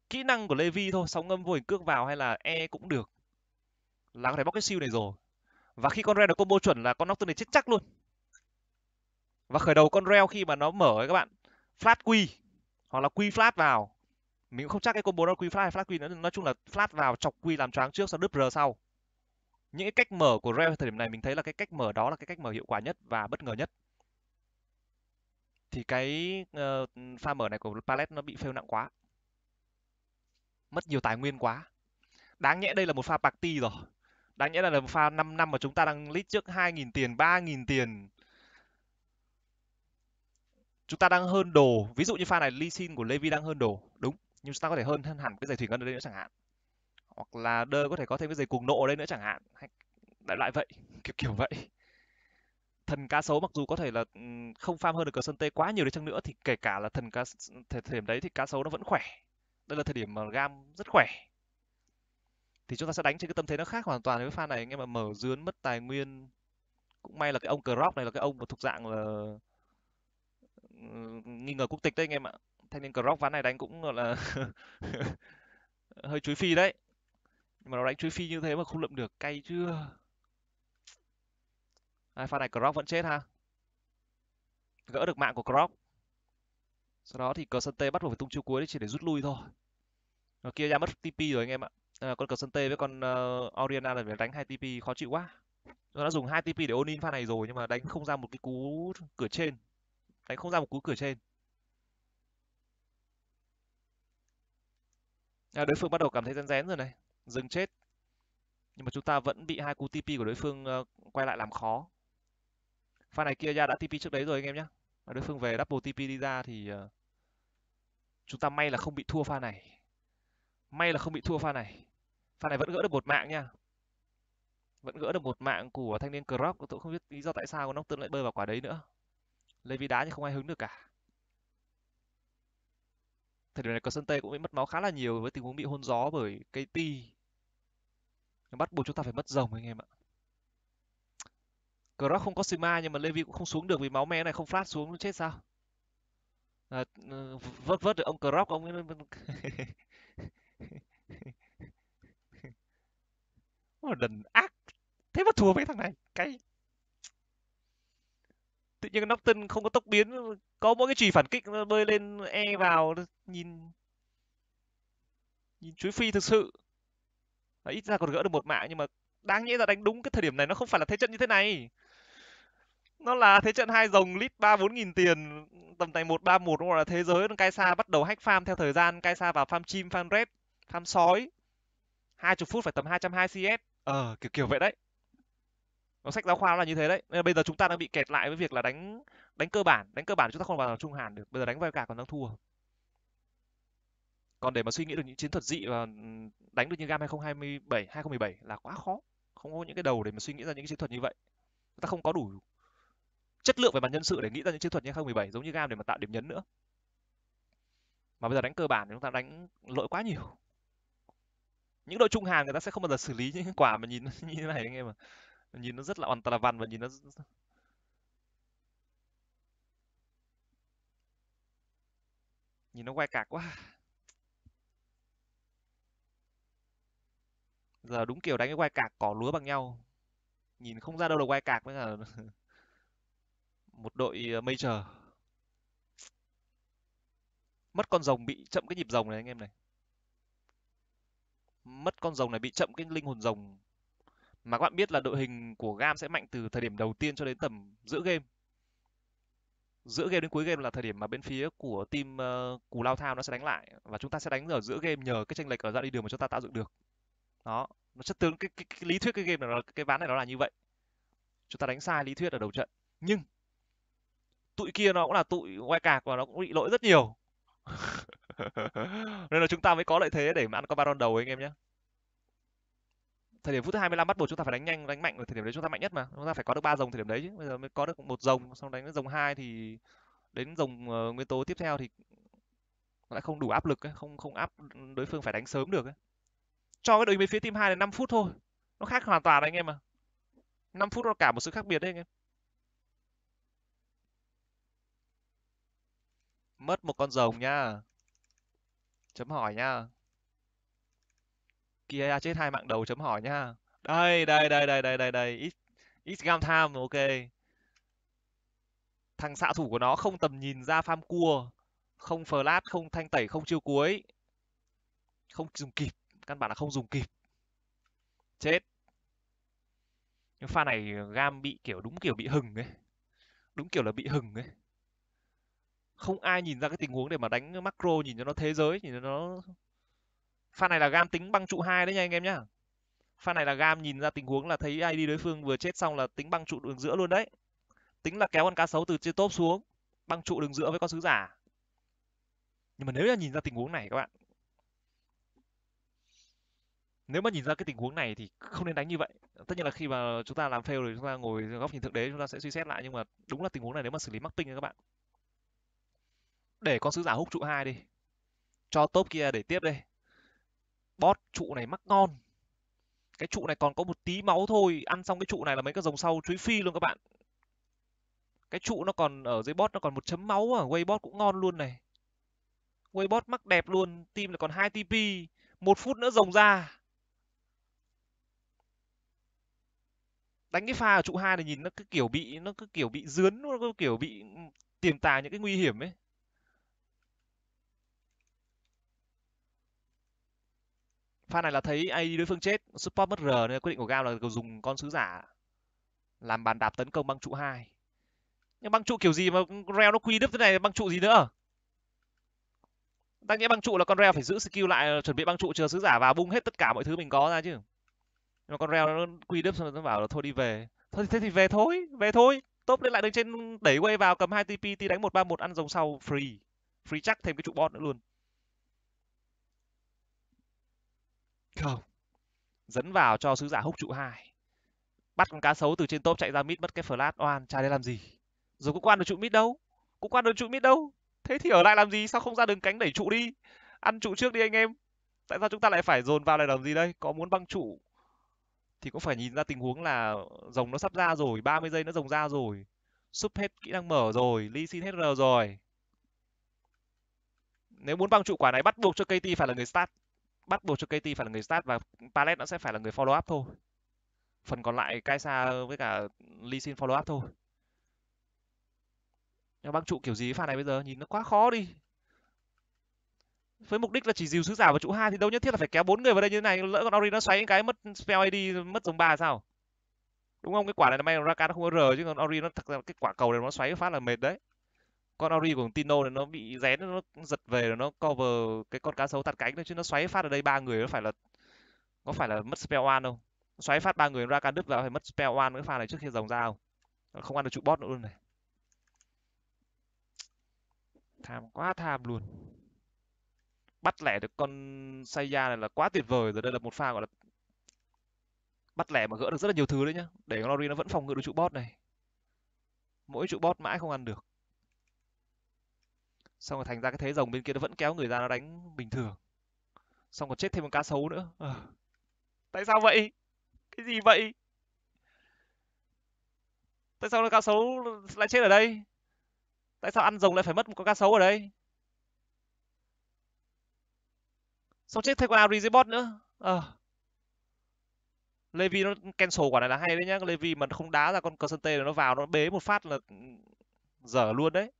kỹ năng của Levi thôi sóng ngâm vô hình cước vào hay là E cũng được là có thể bóc cái siêu này rồi và khi con Rel được combo chuẩn là con Nocturne này chết chắc luôn và khởi đầu con Rel khi mà nó mở ấy các bạn flat Q hoặc là Q flat vào mình cũng không chắc cái combo đó Q flat hay flat Q nữa nói chung là flat vào chọc Q làm choáng trước sau đứt R sau những cái cách mở của Real thời điểm này mình thấy là cái cách mở đó là cái cách mở hiệu quả nhất và bất ngờ nhất thì cái uh, pha mở này của Palace nó bị fail nặng quá mất nhiều tài nguyên quá đáng nhẽ đây là một pha party rồi đáng nhẽ là một pha 5 năm mà chúng ta đang lít trước 2.000 tiền 3.000 tiền chúng ta đang hơn đồ ví dụ như pha này Lee Sin của Levy đang hơn đồ đúng nhưng chúng ta có thể hơn, hơn hẳn cái giải thủy ngân ở đây nữa chẳng hạn hoặc là đơ có thể có thêm cái giày cuồng nộ ở đây nữa chẳng hạn đại loại vậy kiểu kiểu vậy thần cá sấu mặc dù có thể là ừ, không farm hơn được cờ sân tê quá nhiều đi chăng nữa thì kể cả là thần cá thời điểm đấy thì cá sấu nó vẫn khỏe đây là thời điểm mà gam rất khỏe thì chúng ta sẽ đánh trên cái tâm thế nó khác hoàn toàn với pha này anh em mà mở dướn mất tài nguyên cũng may là cái ông cờ rock này là cái ông mà thuộc dạng là ừ, nghi ngờ quốc tịch đấy anh em ạ thanh niên cờ rock ván này đánh cũng là hơi chuối phi đấy nhưng mà nó đánh truy phi như thế mà không lượm được cay chưa à, pha này Croc vẫn chết ha gỡ được mạng của Croc sau đó thì cờ sân tê bắt buộc phải tung chiêu cuối để chỉ để rút lui thôi ở ờ, kia ra mất TP rồi anh em ạ à, con cờ sân tê với con uh, Oriana là phải đánh hai TP khó chịu quá nó đã dùng hai TP để ôn in pha này rồi nhưng mà đánh không ra một cái cú cửa trên đánh không ra một cú cửa trên à, đối phương bắt đầu cảm thấy rén rén rồi này dừng chết nhưng mà chúng ta vẫn bị hai cú TP của đối phương ờ, quay lại làm khó pha này kia ra đã TP trước đấy rồi anh em nhé và đối phương về double TP đi ra thì ờ, chúng ta may là không bị thua pha này may là không bị thua pha này pha này vẫn gỡ được một mạng nha vẫn gỡ được một mạng của thanh niên Croc tôi không biết lý do tại sao tương lại bơi vào quả đấy nữa lấy Levi đá nhưng không ai hứng được cả thời điểm này có sân tây cũng bị mất máu khá là nhiều với tình huống bị hôn gió bởi cây ti nhưng bắt buộc chúng ta phải mất rồng anh em ạ Croc không có Sima nhưng mà Levi cũng không xuống được vì máu me này không phát xuống nó chết sao à, ừ, vớt vớt được ông Croc ông ấy đần ác thế mà thua với thằng này cái tự nhiên Nocton không có tốc biến có mỗi cái chì phản kích nó bơi lên e vào nhìn nhìn chuối phi thực sự Đấy, ít ra còn gỡ được một mạng nhưng mà đáng nhẽ ra đánh đúng cái thời điểm này nó không phải là thế trận như thế này nó là thế trận hai rồng lít ba bốn nghìn tiền tầm tay một ba một gọi là thế giới cai Sa bắt đầu hack farm theo thời gian cai Sa vào farm chim farm red farm sói hai chục phút phải tầm hai trăm hai cs ờ kiểu kiểu vậy đấy nó sách giáo khoa là như thế đấy nên bây giờ chúng ta đang bị kẹt lại với việc là đánh đánh cơ bản đánh cơ bản chúng ta không vào trung hàn được bây giờ đánh vai cả còn đang thua còn để mà suy nghĩ được những chiến thuật dị và ừ, đánh được như gam 2027 2017 là quá khó không có những cái đầu để mà suy nghĩ ra những chiến thuật như vậy người ta không có đủ chất lượng về mặt nhân sự để nghĩ ra những chiến thuật như 2017 giống như gam để mà tạo điểm nhấn nữa mà bây giờ đánh cơ bản thì chúng ta đánh lỗi quá nhiều những đội trung hàn người ta sẽ không bao giờ xử lý những quả mà nhìn như thế này anh em mà nhìn nó rất là oằn là văn và nhìn nó nhìn nó quay cạc quá giờ đúng kiểu đánh cái quay cạc cỏ lúa bằng nhau nhìn không ra đâu là quay cạc với là một đội ờ, mây chờ mất con rồng bị chậm cái nhịp rồng này anh em này mất con rồng này bị chậm cái linh hồn rồng mà các bạn biết là đội hình của gam sẽ mạnh từ thời điểm đầu tiên cho đến tầm giữa game giữa game đến cuối game là thời điểm mà bên phía của team uh, cù lao thao nó sẽ đánh lại và chúng ta sẽ đánh ở giữa game nhờ cái tranh lệch ở ra đi đường mà chúng ta tạo dựng được đó nó chất tướng cái, cái, cái lý thuyết cái game này là cái ván này nó là như vậy chúng ta đánh sai lý thuyết ở đầu trận nhưng tụi kia nó cũng là tụi quay cạc và nó cũng bị lỗi rất nhiều nên là chúng ta mới có lợi thế để mà ăn con baron đầu ấy, anh em nhé thời điểm phút thứ 25 bắt buộc chúng ta phải đánh nhanh đánh mạnh ở thời điểm đấy chúng ta mạnh nhất mà chúng ta phải có được ba dòng thời điểm đấy chứ bây giờ mới có được một dòng, xong đánh dòng hai thì đến dòng uh, ờ, nguyên tố tiếp theo thì lại không đủ áp lực ấy, không không áp đối phương phải đánh sớm được ấy cho cái đội bên phía team hai là 5 phút thôi nó khác hoàn toàn anh em mà 5 phút nó cả một sự khác biệt đấy anh em mất một con rồng nha chấm hỏi nha kia chết hai mạng đầu chấm hỏi nha đây đây đây đây đây đây đây ít ít gam ok thằng xạ thủ của nó không tầm nhìn ra farm cua không flash không thanh tẩy không chiêu cuối không dùng kịp căn bản là không dùng kịp chết nhưng pha này ờ, gam bị kiểu đúng kiểu bị hừng ấy đúng kiểu là bị hừng ấy không ai nhìn ra cái tình huống để mà đánh macro nhìn cho nó thế giới nhìn cho nó pha này là gam tính băng trụ hai đấy nha anh em nhá pha này là gam nhìn ra tình huống là thấy id đối phương vừa chết xong là tính băng trụ đường giữa luôn đấy tính là kéo con cá sấu từ trên top xuống băng trụ đường giữa với con sứ giả nhưng mà nếu là nhìn ra tình huống này các bạn nếu mà nhìn ra cái tình huống này thì không nên đánh như vậy tất nhiên là khi mà chúng ta làm fail rồi chúng ta ngồi góc nhìn thực đế chúng ta sẽ suy xét lại nhưng mà đúng là tình huống này nếu mà xử lý mắc tinh các bạn để con sứ giả hút trụ hai đi cho top kia để tiếp đây bót trụ này mắc ngon cái trụ này còn có một tí máu thôi ăn xong cái trụ này là mấy cái dòng sau chuối phi luôn các bạn cái trụ nó còn ở dưới bot nó còn một chấm máu à quay bot cũng ngon luôn này quay bot mắc đẹp luôn tim là còn hai tp một phút nữa rồng ra đánh cái pha ở trụ hai này nhìn nó cứ kiểu bị nó cứ kiểu bị dướn nó cứ kiểu bị ừ, tiềm tàng những cái nguy hiểm ấy pha này là thấy ai đối phương chết support mất r nên quyết định của gao là dùng con sứ giả làm bàn đạp tấn công băng trụ hai nhưng băng trụ kiểu gì mà reo nó quy đứt thế này băng trụ gì nữa đáng nhẽ băng trụ là con reo phải giữ skill lại chuẩn bị băng trụ chờ sứ giả vào bung hết tất cả mọi thứ mình có ra chứ nhưng mà con reo nó quy đúp xong rồi nó bảo là thôi đi về thôi thế thì về thôi về thôi top lên lại đường trên đẩy quay vào cầm hai tp tí đánh một ba một ăn dòng sau free free chắc thêm cái trụ bot nữa luôn không dẫn vào cho sứ giả húc trụ hai bắt con cá sấu từ trên top chạy ra mid mất cái flash oan trai để làm gì rồi cũng quan được trụ mid đâu cũng quan được trụ mid đâu thế thì ở lại làm gì sao không ra đường cánh đẩy trụ đi ăn trụ trước đi anh em tại sao chúng ta lại phải dồn vào lại làm gì đây có muốn băng trụ thì cũng phải nhìn ra tình huống là rồng nó sắp ra rồi 30 giây nó rồng ra rồi súp hết kỹ năng mở rồi ly xin hết r rồi nếu muốn băng trụ quả này bắt buộc cho KT phải là người start bắt buộc cho KT phải là người start và Palet nó sẽ phải là người follow up thôi phần còn lại Kaisa với cả Lee Sin follow up thôi nhưng băng trụ kiểu gì pha này bây giờ nhìn nó quá khó đi với mục đích là chỉ dìu sứ giả vào trụ hai thì đâu nhất thiết là phải kéo bốn người vào đây như thế này lỡ con Ori nó xoáy cái mất spell ID mất dòng ba sao đúng không cái quả này là may Raka nó không có R chứ còn Ori nó thật ra cái quả cầu này nó xoáy phát là mệt đấy con Ori của Tino này nó bị rén nó giật về rồi nó cover cái con cá sấu tạt cánh đấy chứ nó xoáy phát ở đây ba người nó phải là có phải là mất spell one không xoáy phát ba người Raka đứt vào phải mất spell one cái pha này trước khi dòng ra không ờ, không ăn được trụ bot nữa luôn này tham quá tham luôn bắt lẻ được con Saya này là quá tuyệt vời rồi đây là một pha gọi là bắt lẻ mà gỡ được rất là nhiều thứ đấy nhá để con Lori nó vẫn phòng ngự được trụ bot này mỗi trụ bot mãi không ăn được xong rồi thành ra cái thế rồng bên kia nó vẫn kéo người ra nó đánh bình thường xong còn chết thêm một cá sấu nữa à. tại sao vậy cái gì vậy tại sao nó cá sấu lại chết ở đây tại sao ăn rồng lại phải mất một con cá sấu ở đây xong chết thay con Ari Zebot nữa ờ à. Levi nó cancel quả này là hay đấy nhá Levi mà không đá ra con Crescente nó vào nó bế một phát là dở luôn đấy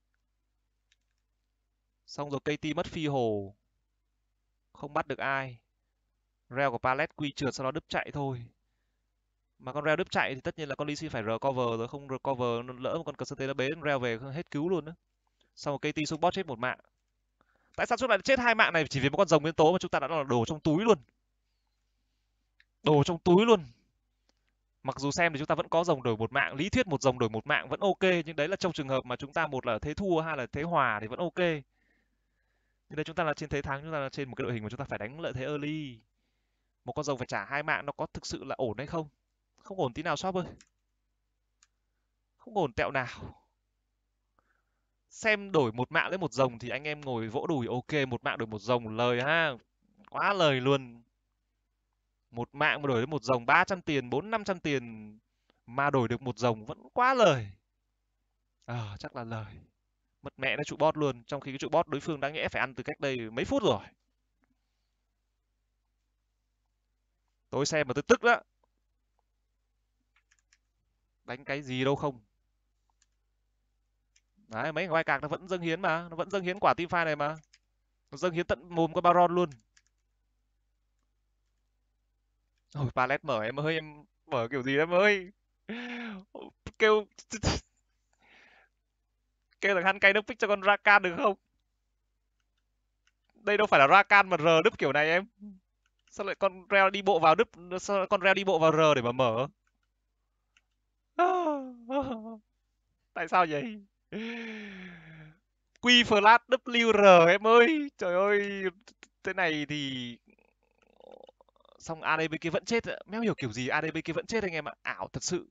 xong rồi KT mất phi hồ không bắt được ai reo của Palette quy trượt sau đó đứt chạy thôi mà con reo đứt chạy thì tất nhiên là con Lisi phải recover rồi không recover lỡ một con Crescente nó bế reo về hết cứu luôn đó. xong rồi KT xuống bot chết một mạng tại sao chúng lại chết hai mạng này chỉ vì một con rồng nguyên tố mà chúng ta đã là đồ trong túi luôn đồ trong túi luôn mặc dù xem thì chúng ta vẫn có rồng đổi một mạng lý thuyết một rồng đổi một mạng vẫn ok nhưng đấy là trong trường hợp mà chúng ta một là thế thua hai là thế hòa thì vẫn ok nhưng đây chúng ta là trên thế thắng chúng ta là trên một cái đội hình mà chúng ta phải đánh lợi thế early một con rồng phải trả hai mạng nó có thực sự là ổn hay không không ổn tí nào shop ơi không ổn tẹo nào xem đổi một mạng lấy một rồng thì anh em ngồi vỗ đùi ok một mạng đổi một rồng lời ha quá lời luôn một mạng mà đổi lấy một rồng 300 tiền bốn năm trăm tiền mà đổi được một rồng vẫn quá lời à, chắc là lời mất mẹ nó trụ bot luôn trong khi cái trụ bot đối phương đáng nhẽ phải ăn từ cách đây mấy phút rồi tôi xem mà tôi tức đó đánh cái gì đâu không đấy mấy thằng cạc nó vẫn dâng hiến mà nó vẫn dâng hiến quả team file này mà nó dâng hiến tận mồm con baron luôn ôi palette mở em ơi em mở kiểu gì em ơi kêu kêu thằng hắn cay nước pick cho con rakan được không đây đâu phải là rakan mà r đứt kiểu này em sao lại con reo đi bộ vào đứt sao con reo đi bộ vào r để mà mở tại sao vậy Q flat WR em ơi. Trời ơi, thế này thì xong ADB kia vẫn chết. Méo hiểu kiểu gì ADB kia vẫn chết anh em ạ. Ảo thật sự.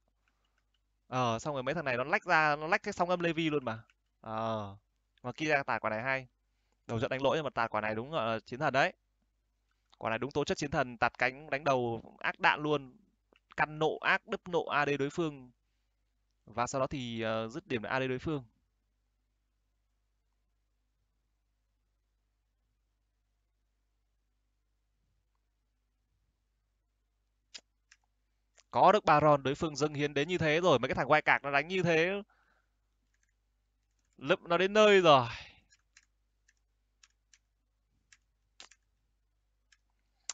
Ờ, xong rồi mấy thằng này nó lách ra, nó lách cái sóng âm Levi luôn mà. Ờ. Mà kia ra tài quả này hay. Đầu trận đánh lỗi nhưng mà tài quả này đúng là ờ, chiến thần đấy. Quả này đúng tố chất chiến thần, tạt cánh đánh đầu ác đạn luôn. Căn nộ ác đứt nộ AD đối phương và sau đó thì ờ, dứt điểm là AD đối phương có được Baron đối phương dâng hiến đến như thế rồi mấy cái thằng quay cạc nó đánh như thế lấp nó đến nơi rồi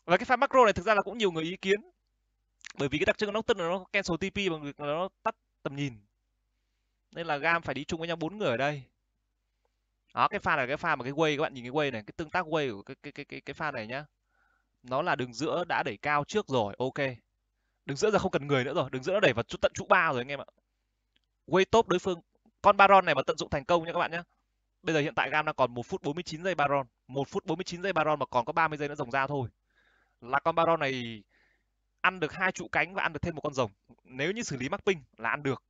và cái pha macro này thực ra là cũng nhiều người ý kiến bởi vì cái đặc trưng của Nocturne là nó cancel TP bằng việc nó tắt tầm nhìn nên là gam phải đi chung với nhau bốn người ở đây đó cái pha là cái pha mà cái quay các bạn nhìn cái quay này cái tương tác quay của cái cái cái cái, cái pha này nhá nó là đường giữa đã đẩy cao trước rồi ok đường giữa giờ không cần người nữa rồi đường giữa nó đẩy vào tận trụ ba rồi anh em ạ quay top đối phương con baron này mà tận dụng thành công nhé các bạn nhé bây giờ hiện tại gam đang còn một phút 49 giây baron một phút 49 giây baron mà còn có 30 giây nữa rồng ra thôi là con baron này ăn được hai trụ cánh và ăn được thêm một con rồng nếu như xử lý mắc ping là ăn được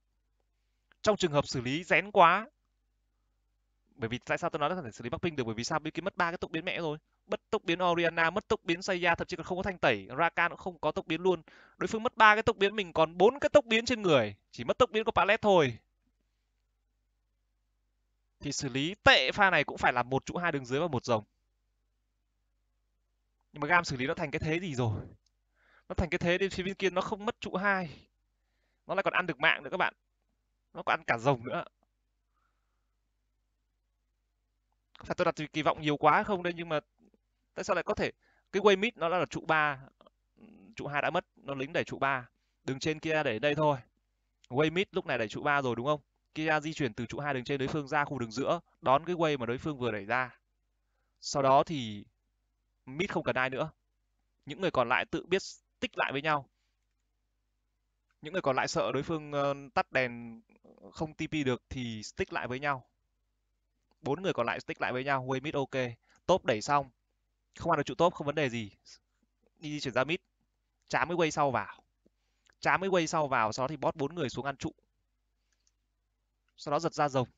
trong trường hợp xử lý rén quá bởi vì tại sao tôi nói là có thể xử lý mắc ping được bởi vì sao Biki mất ba cái tốc biến mẹ rồi mất tốc biến Oriana mất tốc biến Saya thậm chí còn không có thanh tẩy Rakan cũng không có tốc biến luôn đối phương mất ba cái tốc biến mình còn bốn cái tốc biến trên người chỉ mất tốc biến của Palette thôi thì xử lý tệ pha này cũng phải là một trụ hai đường dưới và một rồng nhưng mà gam xử lý nó thành cái thế gì rồi nó thành cái thế nên phía bên kia nó không mất trụ hai nó lại còn ăn được mạng nữa các bạn nó còn ăn cả rồng nữa có phải tôi đặt kỳ vọng nhiều quá không đây nhưng mà tại sao lại có thể cái way mid nó là trụ ba trụ hai đã mất nó lính đẩy trụ ba đường trên kia để đây thôi way mid lúc này đẩy trụ ba rồi đúng không kia di chuyển từ trụ hai đường trên đối phương ra khu đường giữa đón cái way mà đối phương vừa đẩy ra sau đó thì mid không cần ai nữa những người còn lại tự biết tích lại với nhau những người còn lại sợ đối phương ờ, tắt đèn ờ, không TP được thì stick lại với nhau bốn người còn lại stick lại với nhau way mid ok top đẩy xong không ăn được trụ top không vấn đề gì đi chuyển ra mid chám mới quay sau vào chám mới quay sau vào sau đó thì bót bốn người xuống ăn trụ sau đó giật ra rồng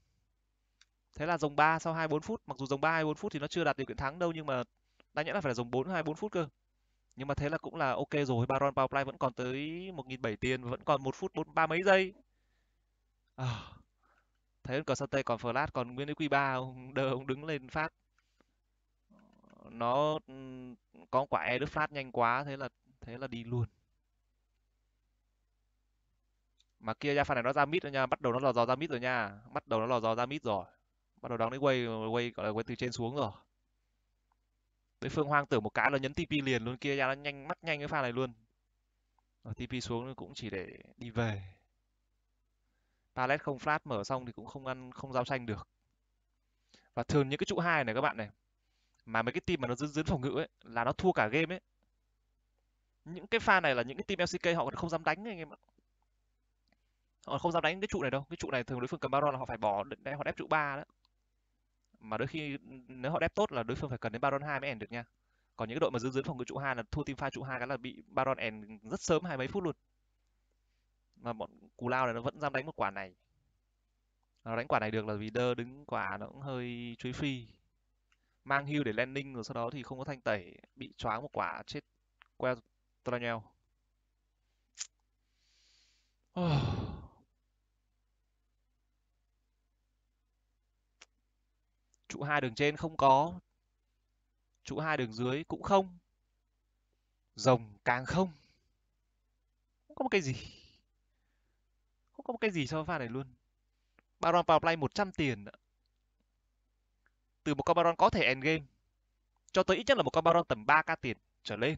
thế là rồng ba sau hai bốn phút mặc dù rồng ba hai bốn phút thì nó chưa đạt điều kiện thắng đâu nhưng mà đáng nhẽ là phải là rồng bốn hai bốn phút cơ nhưng mà thế là cũng là ok rồi Baron Powerplay vẫn còn tới 1.700 tiền vẫn còn 1 phút 43 mấy giây à, thấy cờ sân tây còn flash còn nguyên cái q Ba ông đờ ông đứng lên phát nó có quả e đứt phát nhanh quá thế là thế là đi luôn mà kia ra pha này nó ra mít rồi nha bắt đầu nó lò dò ra mít rồi nha bắt đầu nó lò dò ra mít rồi bắt đầu đóng cái quay quay gọi là quay từ trên xuống rồi đối phương hoang tưởng một cái là nhấn TP liền luôn kia ra nó nhanh mắt nhanh cái pha này luôn Rồi TP xuống cũng chỉ để đi về Palette không flat mở xong thì cũng không ăn không giao tranh được và thường những cái trụ hai này các bạn này mà mấy cái team mà nó dấn dấn phòng ngự ấy là nó thua cả game ấy những cái pha này là những cái team LCK họ không dám đánh anh em ạ họ không dám đánh cái trụ này đâu cái trụ này thường đối phương cầm baron là họ phải bỏ để họ ép trụ ba đó mà đôi khi nếu họ đép tốt là đối phương phải cần đến Baron 2 mới end được nha. Còn những đội mà giữ dưới phòng ngự trụ 2 là thua team pha trụ 2 cái là bị Baron end rất sớm hai mấy phút luôn. Mà bọn Cù Lao này nó vẫn dám đánh một quả này. Nó đánh quả này được là vì đơ đứng quả nó cũng hơi chuối phi. Mang hưu để landing rồi sau đó thì không có thanh tẩy, bị choáng một quả chết queo Tranel. Oh. trụ hai đường trên không có trụ hai đường dưới cũng không rồng càng không không có một cái gì không có một cái gì cho pha này luôn baron vào play 100 tiền từ một con baron có thể endgame cho tới ít nhất là một con baron tầm 3k tiền trở lên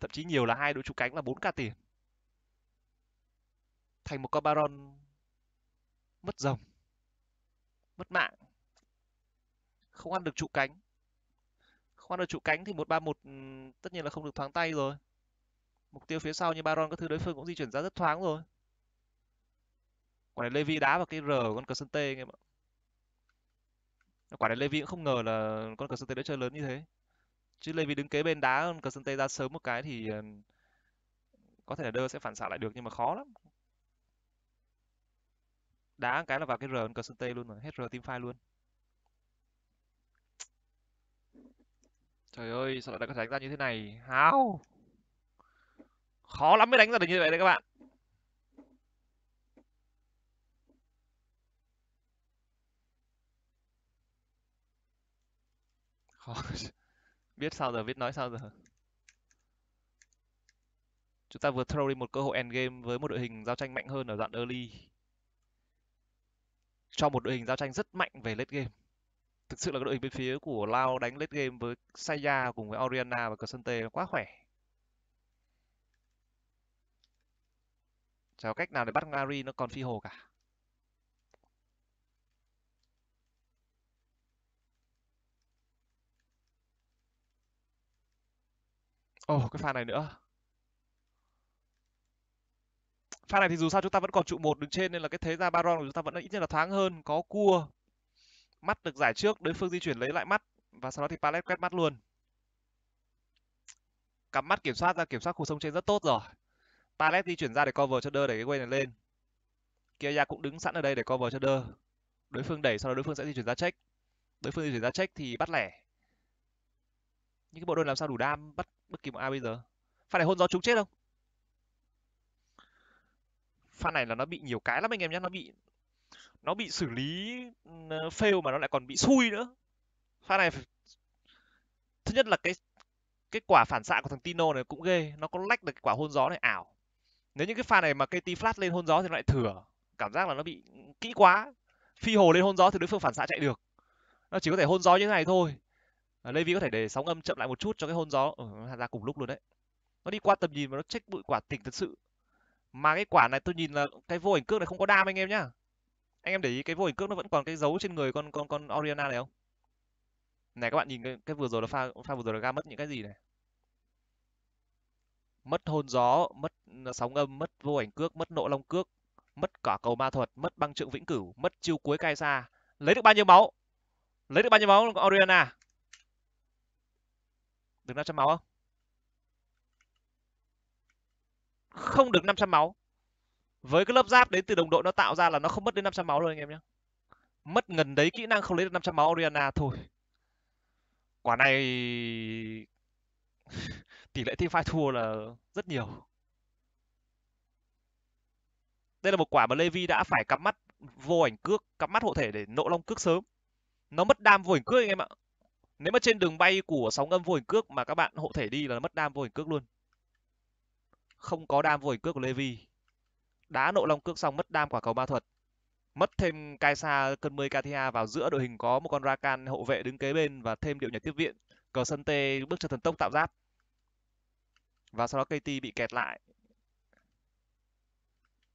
thậm chí nhiều là hai đội trụ cánh là 4k tiền thành một con baron mất rồng mất mạng không ăn được trụ cánh không ăn được trụ cánh thì một ba một ừ, tất nhiên là không được thoáng tay rồi mục tiêu phía sau như baron các thứ đối phương cũng di chuyển ra rất thoáng rồi quả này Levi đá vào cái R của con cờ sân tê anh em ạ quả này Levi cũng không ngờ là con cờ sân tê đã chơi lớn như thế chứ Levi đứng kế bên đá con cờ sân tê ra sớm một cái thì ừ, có thể là đơ sẽ phản xạ lại được nhưng mà khó lắm đá cái là vào cái R con cờ sân tê luôn mà hết R team file luôn Trời ơi, sao lại đánh, đánh ra như thế này? Háo. Khó lắm mới đánh ra được như vậy đấy các bạn. Khó. Biết sao giờ, biết nói sao giờ. Chúng ta vừa throw đi một cơ hội endgame với một đội hình giao tranh mạnh hơn ở đoạn early. Cho một đội hình giao tranh rất mạnh về late game thực sự là đội hình bên phía của Lao đánh late game với Saya cùng với Oriana và Crescente nó quá khỏe. Chả có cách nào để bắt Ngari nó còn phi hồ cả. Ồ, oh, cái pha này nữa. Pha này thì dù sao chúng ta vẫn còn trụ một đứng trên nên là cái thế ra Baron của chúng ta vẫn ít nhất là thoáng hơn, có cua mắt được giải trước đối phương di chuyển lấy lại mắt và sau đó thì palette quét mắt luôn cắm mắt kiểm soát ra kiểm soát khu sông trên rất tốt rồi Palette di chuyển ra để cover cho đơ để cái quay này lên kia cũng đứng sẵn ở đây để cover cho đơ đối phương đẩy sau đó đối phương sẽ di chuyển ra check đối phương di chuyển ra check thì bắt lẻ những cái bộ đôi làm sao đủ đam bắt bất kỳ một ai bây giờ pha này hôn gió trúng chết không pha này là nó bị nhiều cái lắm anh em nhé nó bị nó bị xử lý ờ, fail mà nó lại còn bị xui nữa pha này thứ nhất là cái cái quả phản xạ của thằng Tino này cũng ghê nó có lách được cái quả hôn gió này ảo nếu như cái pha này mà KT flat lên hôn gió thì nó lại thừa cảm giác là nó bị kỹ quá phi hồ lên hôn gió thì đối phương phản xạ chạy được nó chỉ có thể hôn gió như thế này thôi à, ờ, Levi có thể để sóng âm chậm lại một chút cho cái hôn gió ừ, ra cùng lúc luôn đấy nó đi qua tầm nhìn và nó trách bụi quả tình thật sự mà cái quả này tôi nhìn là cái vô ảnh cước này không có đam anh em nhá anh em để ý cái vô hình cước nó vẫn còn cái dấu trên người con con con Oriana này không này các bạn nhìn cái, cái vừa rồi là pha pha vừa rồi là ga mất những cái gì này mất hôn gió mất ờ, sóng âm mất vô ảnh cước mất nộ long cước mất cả cầu ma thuật mất băng trượng vĩnh cửu mất chiêu cuối cai xa lấy được bao nhiêu máu lấy được bao nhiêu máu Oriana được 500 máu không không được 500 máu với cái lớp giáp đến từ đồng đội nó tạo ra là nó không mất đến 500 máu đâu anh em nhé mất ngần đấy kỹ năng không lấy được 500 máu Oriana thôi quả này tỷ lệ teamfight thua là rất nhiều đây là một quả mà Levi đã phải cắm mắt vô ảnh cước cắm mắt hộ thể để nộ long cước sớm nó mất đam vô ảnh cước anh em ạ nếu mà trên đường bay của sóng âm vô ảnh cước mà các bạn hộ thể đi là mất đam vô ảnh cước luôn không có đam vô ảnh cước của Levi đá nộ long cước xong mất đam quả cầu ma thuật mất thêm cai Kaisa cơn mươi Katia vào giữa đội hình có một con Rakan hậu vệ đứng kế bên và thêm điệu nhảy tiếp viện cờ sân tê bước chân thần tốc tạo giáp và sau đó KT bị kẹt lại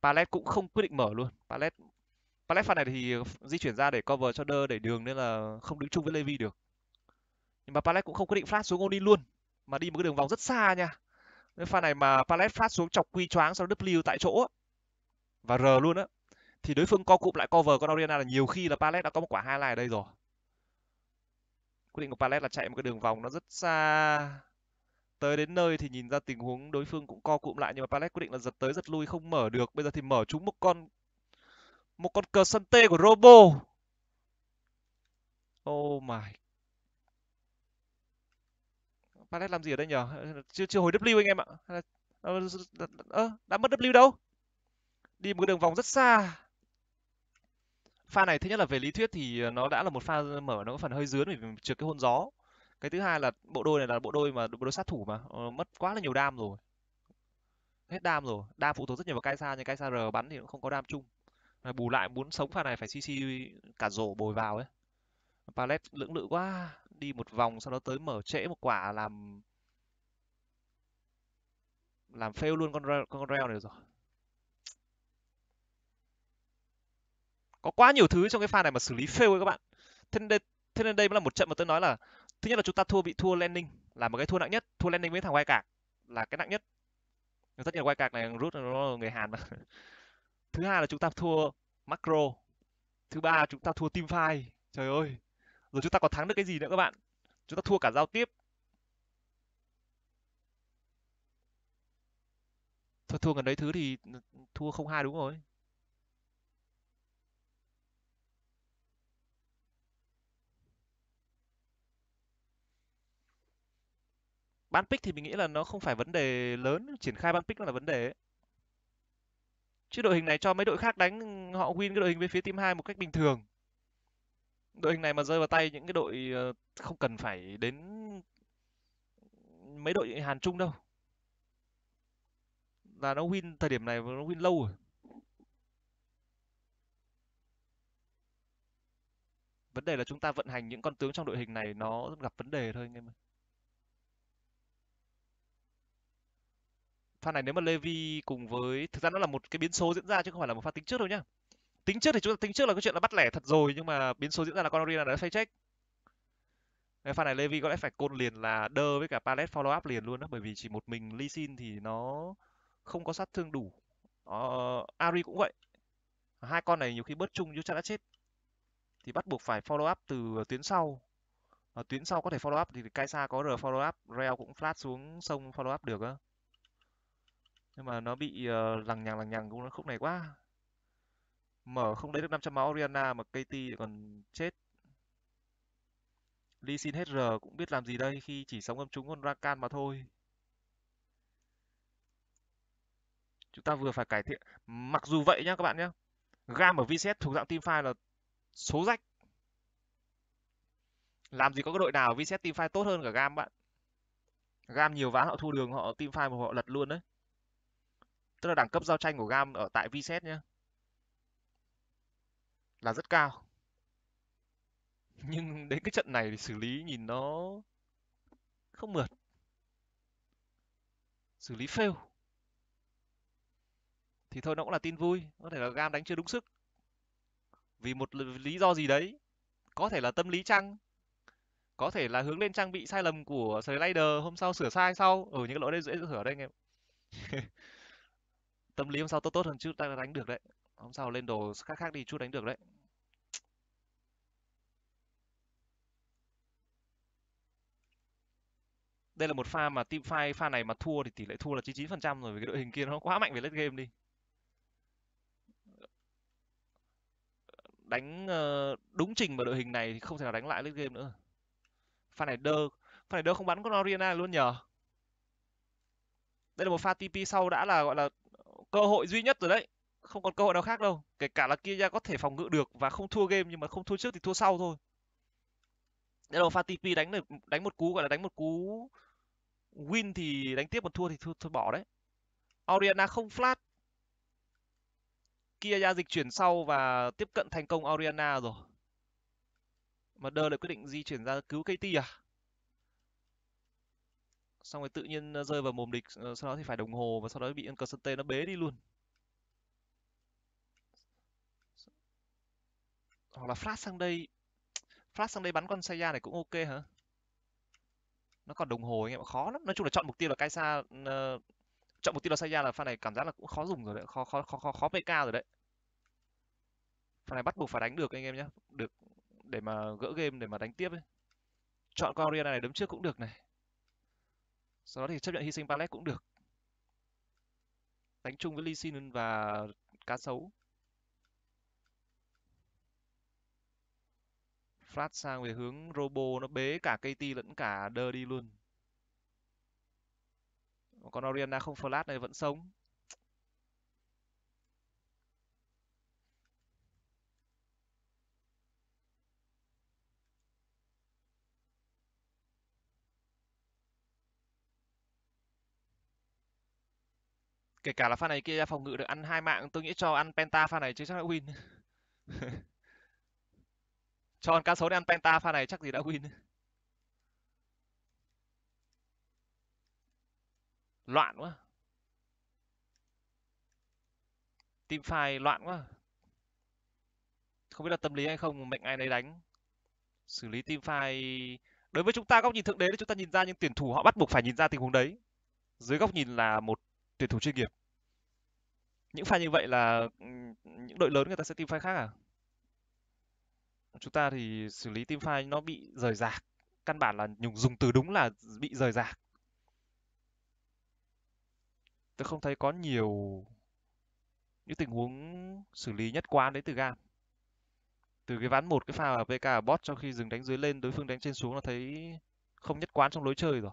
Palet cũng không quyết định mở luôn Palet Palet pha này thì di chuyển ra để cover cho đơ để đường nên là không đứng chung với Levi được nhưng mà Palet cũng không quyết định phát xuống Oni luôn mà đi một cái đường vòng rất xa nha nên pha này mà Palet phát xuống chọc quy choáng sau W tại chỗ và R luôn á thì đối phương co cụm lại cover con arena là nhiều khi là Palet đã có một quả hai lại ở đây rồi quyết định của Palet là chạy một cái đường vòng nó rất xa tới đến nơi thì nhìn ra tình huống đối phương cũng co cụm lại nhưng mà Palet quyết định là giật tới giật lui không mở được bây giờ thì mở trúng một con một con cờ sân tê của Robo oh my Palet làm gì ở đây nhở chưa chưa hồi W anh em ạ à, đã mất W đâu đi một cái đường vòng rất xa pha này thứ nhất là về lý thuyết thì ờ, nó đã là một pha mở nó có phần hơi dướn vì trượt cái hôn gió cái thứ hai là bộ đôi này là bộ đôi mà bộ đôi sát thủ mà ờ, mất quá là nhiều đam rồi hết đam rồi đam phụ thuộc rất nhiều vào kaisa nhưng kaisa r bắn thì cũng không có đam chung mà bù lại muốn sống pha này phải cc cả rổ bồi vào ấy Palette lưỡng lự quá đi một vòng sau đó tới mở trễ một quả làm làm fail luôn con con rail này rồi có quá nhiều thứ trong cái pha này mà xử lý fail ấy các bạn thế nên đây thế nên đây mới là một trận mà tôi nói là thứ nhất là chúng ta thua bị thua landing là một cái thua nặng nhất thua landing với thằng quay cạc là cái nặng nhất tất nhiên quay cạc này rút nó là người hàn mà thứ hai là chúng ta thua macro thứ ba chúng ta thua team fight trời ơi rồi chúng ta còn thắng được cái gì nữa các bạn chúng ta thua cả giao tiếp thôi thua gần đấy thứ thì ừ, thua không hai đúng rồi Ban pick thì mình nghĩ là nó không phải vấn đề lớn, triển khai ban pick nó là vấn đề ấy. Chứ đội hình này cho mấy đội khác đánh họ win cái đội hình bên phía team 2 một cách bình thường. Đội hình này mà rơi vào tay những cái đội ờ, không cần phải đến mấy đội Hàn Trung đâu. Là nó win thời điểm này nó win lâu rồi. Vấn đề là chúng ta vận hành những con tướng trong đội hình này nó gặp vấn đề thôi anh em ơi. pha này nếu mà Levi cùng với thực ra nó là một cái biến số diễn ra chứ không phải là một pha tính trước đâu nhá tính trước thì chúng ta tính trước là cái chuyện là bắt lẻ thật rồi nhưng mà biến số diễn ra là con Connorina đã xoay check Đấy, pha này Levi có lẽ phải côn liền là đơ với cả Palette follow up liền luôn đó bởi vì chỉ một mình Lee Sin thì nó không có sát thương đủ ờ, Ari cũng vậy hai con này nhiều khi bớt chung chứ chắc đã chết thì bắt buộc phải follow up từ tuyến sau ở ờ, tuyến sau có thể follow up thì Kaisa có R follow up, Real cũng flat xuống sông follow up được á nhưng mà nó bị uh, lằng nhằng lằng nhằng cũng nó khúc này quá mở không lấy được 500 máu Oriana mà KT còn chết Lee Sin hết R cũng biết làm gì đây khi chỉ sống âm trúng con Rakan mà thôi chúng ta vừa phải cải thiện mặc dù vậy nhá các bạn nhá gam ở VCS thuộc dạng team file là số rách làm gì có cái đội nào VCS team file tốt hơn cả gam bạn gam nhiều ván họ thu đường họ team file mà họ lật luôn đấy tức là đẳng cấp giao tranh của gam ở tại vset nhé là rất cao nhưng đến cái trận này thì xử lý nhìn nó không mượt xử lý fail thì thôi nó cũng là tin vui có thể là gam đánh chưa đúng sức vì một lý do gì đấy có thể là tâm lý chăng có thể là hướng lên trang bị sai lầm của Slider hôm sau sửa sai sau ở ừ, những lỗi đây dễ sửa đây anh em tâm lý hôm sau tốt tốt hơn chứ ta đánh được đấy hôm sau lên đồ khác khác đi chút đánh được đấy đây là một pha mà team fight pha này mà thua thì tỷ lệ thua là 99% rồi vì cái đội hình kia nó quá mạnh về late game đi đánh ờ, đúng trình mà đội hình này thì không thể nào đánh lại late game nữa pha này đơ pha này đơ không bắn con Oriana luôn nhờ đây là một pha TP sau đã là gọi là cơ hội duy nhất rồi đấy không còn cơ hội nào khác đâu kể cả là kia có thể phòng ngự được và không thua game nhưng mà không thua trước thì thua sau thôi Đấy đầu pha TP đánh được đánh một cú gọi là đánh một cú win thì đánh tiếp còn thua thì thua thôi bỏ đấy. Oriana không flat. Kia ra dịch chuyển sau và tiếp cận thành công Oriana rồi. Mà đơ lại quyết định di chuyển ra cứu KT à? xong rồi tự nhiên ờ, rơi vào mồm địch ờ, sau đó thì phải đồng hồ và sau đó bị Unconstant nó bế đi luôn hoặc là flash sang đây flash sang đây bắn con Saya này cũng ok hả nó còn đồng hồ anh em khó lắm nói chung là chọn mục tiêu là Kaisa uh, chọn mục tiêu là Saya là pha này cảm giác là cũng khó dùng rồi đấy khó khó khó khó, khó PK rồi đấy pha này bắt buộc phải đánh được anh em nhé được để mà gỡ game để mà đánh tiếp ấy. chọn con Rihanna này đấm trước cũng được này sau đó thì chấp nhận hy sinh Pallet cũng được đánh chung với Lee Sin và cá sấu flat sang về hướng Robo nó bế cả KT lẫn cả Đơ đi luôn còn Oriana không flat này vẫn sống kể cả là pha này kia phòng ngự được ăn hai mạng tôi nghĩ cho ăn penta pha này chứ chắc đã win cho ăn cá sấu để ăn penta pha này chắc gì đã win loạn quá team file loạn quá không biết là tâm lý hay không mệnh ai đấy đánh xử lý team file đối với chúng ta góc nhìn thượng đế thì chúng ta nhìn ra nhưng tuyển thủ họ bắt buộc phải nhìn ra tình huống đấy dưới góc nhìn là một tuyển thủ chuyên nghiệp những pha như vậy là những đội lớn người ta sẽ tìm pha khác à chúng ta thì xử lý team file nó bị rời rạc căn bản là dùng từ đúng là bị rời rạc tôi không thấy có nhiều những tình huống xử lý nhất quán đến từ gam từ cái ván một cái pha ở pk ở bot trong khi dừng đánh dưới lên đối phương đánh trên xuống là thấy không nhất quán trong lối chơi rồi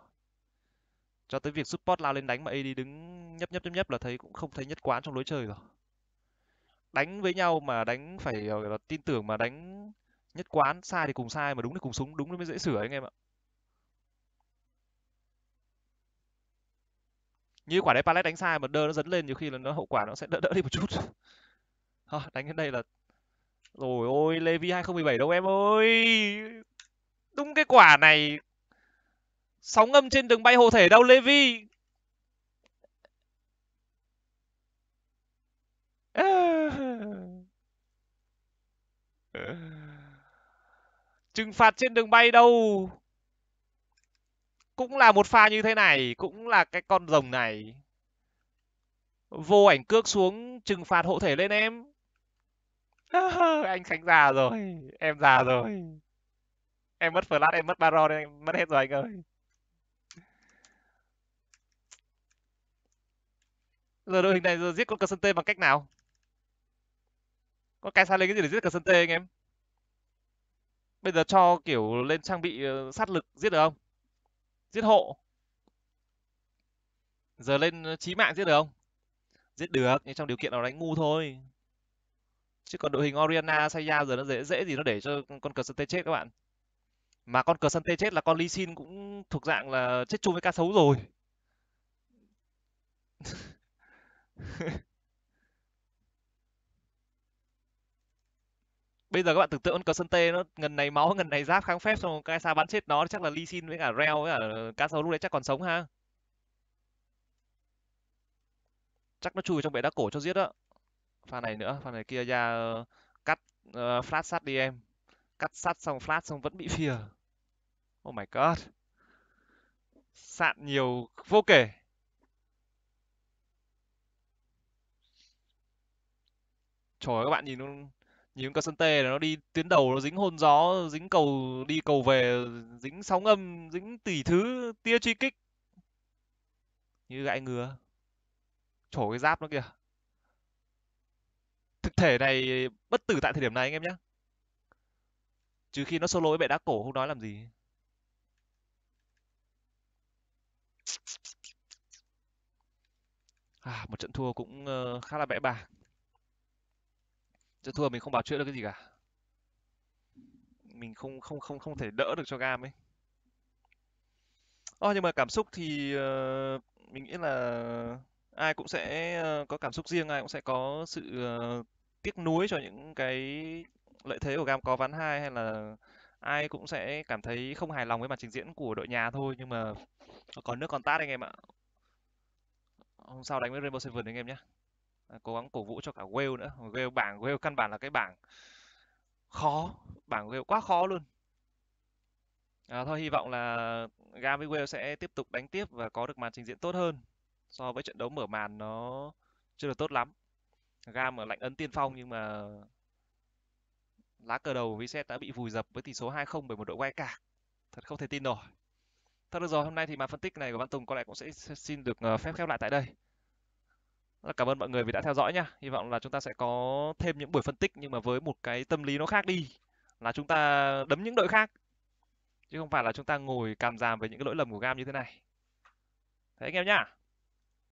cho tới việc support lao lên đánh mà AD đứng nhấp nhấp nhấp nhấp là thấy cũng không thấy nhất quán trong lối chơi rồi đánh với nhau mà đánh phải ờ, là tin tưởng mà đánh nhất quán sai thì cùng sai mà đúng thì cùng súng đúng thì mới dễ sửa anh em ạ như quả đấy pallet đánh sai mà đơ nó dấn lên nhiều khi là nó hậu quả nó sẽ đỡ đỡ đi một chút Thôi, đánh đến đây là rồi ôi Levi 2017 đâu em ơi đúng cái quả này sóng ngâm trên đường bay hộ thể đâu Levi trừng phạt trên đường bay đâu cũng là một pha như thế này cũng là cái con rồng này vô ảnh cước xuống trừng phạt hộ thể lên em anh khánh già rồi em già rồi em mất flash em mất baron em mất hết rồi anh ơi giờ đội hình này giờ giết con cờ sân tê bằng cách nào có cái xa lên cái gì để giết cờ sân tê anh em bây giờ cho kiểu lên trang bị ờ, sát lực giết được không giết hộ giờ lên trí ờ, mạng giết được không giết được nhưng trong điều kiện nào đánh ngu thôi chứ còn đội hình Oriana Saya giờ nó dễ dễ gì nó để cho con cờ sân tê chết các bạn mà con cờ sân tê chết là con Lee Sin cũng thuộc dạng là chết chung với cá sấu rồi Bây giờ các bạn tưởng tượng con cờ Sơn Tê nó ngần này máu, ngần này giáp kháng phép xong cái Kai'Sa bắn chết nó chắc là Lee Sin với cả Rell với cả cá sấu lúc đấy chắc còn sống ha. Chắc nó chui trong bệ đá cổ cho giết đó. Pha này nữa, pha này kia ra ờ, cắt uh, flash sắt đi em. Cắt sắt xong flash xong vẫn bị phìa. Oh my god. Sạn nhiều vô kể. trời các bạn nhìn nó nhìn con sân tê nó đi tuyến đầu nó dính hôn gió dính cầu đi cầu về dính sóng âm dính tỷ thứ tia truy kích như gãi ngứa trổ cái giáp nó kìa thực thể này bất tử tại thời điểm này anh em nhé trừ khi nó solo với bệ đá cổ không nói làm gì à, một trận thua cũng ờ, khá là bẽ bàng chứ thua mình không bảo chữa được cái gì cả mình không không không không thể đỡ được cho gam ấy oh, nhưng mà cảm xúc thì uh, mình nghĩ là ai cũng sẽ ờ, có cảm xúc riêng ai cũng sẽ có sự uh, tiếc nuối cho những cái lợi thế của gam có ván hai hay là ai cũng sẽ cảm thấy không hài lòng với màn trình diễn của đội nhà thôi nhưng mà còn nước còn tát anh em ạ hôm sau đánh với Rainbow Seven anh em nhé Ờ, cố gắng cổ vũ cho cả Wales nữa Wales bảng Wales căn bản là cái bảng khó bảng Wales quá khó luôn à, thôi hy vọng là Gam với Wales sẽ tiếp tục đánh tiếp và có được màn trình diễn tốt hơn so với trận đấu mở màn nó chưa được tốt lắm Gam ở lạnh ấn tiên phong nhưng mà lá cờ đầu Vincent đã bị vùi dập với tỷ số 2-0 bởi một đội quay cả thật không thể tin nổi Thôi được rồi, hôm nay thì màn phân tích này của Văn Tùng có lẽ cũng sẽ xin được ờ, phép khép lại tại đây cảm ơn mọi người vì đã theo dõi nha hy vọng là chúng ta sẽ có thêm những buổi phân tích nhưng mà với một cái tâm lý nó khác đi là chúng ta đấm những đội khác chứ không phải là chúng ta ngồi càm giảm về những cái lỗi lầm của gam như thế này thế anh em nhá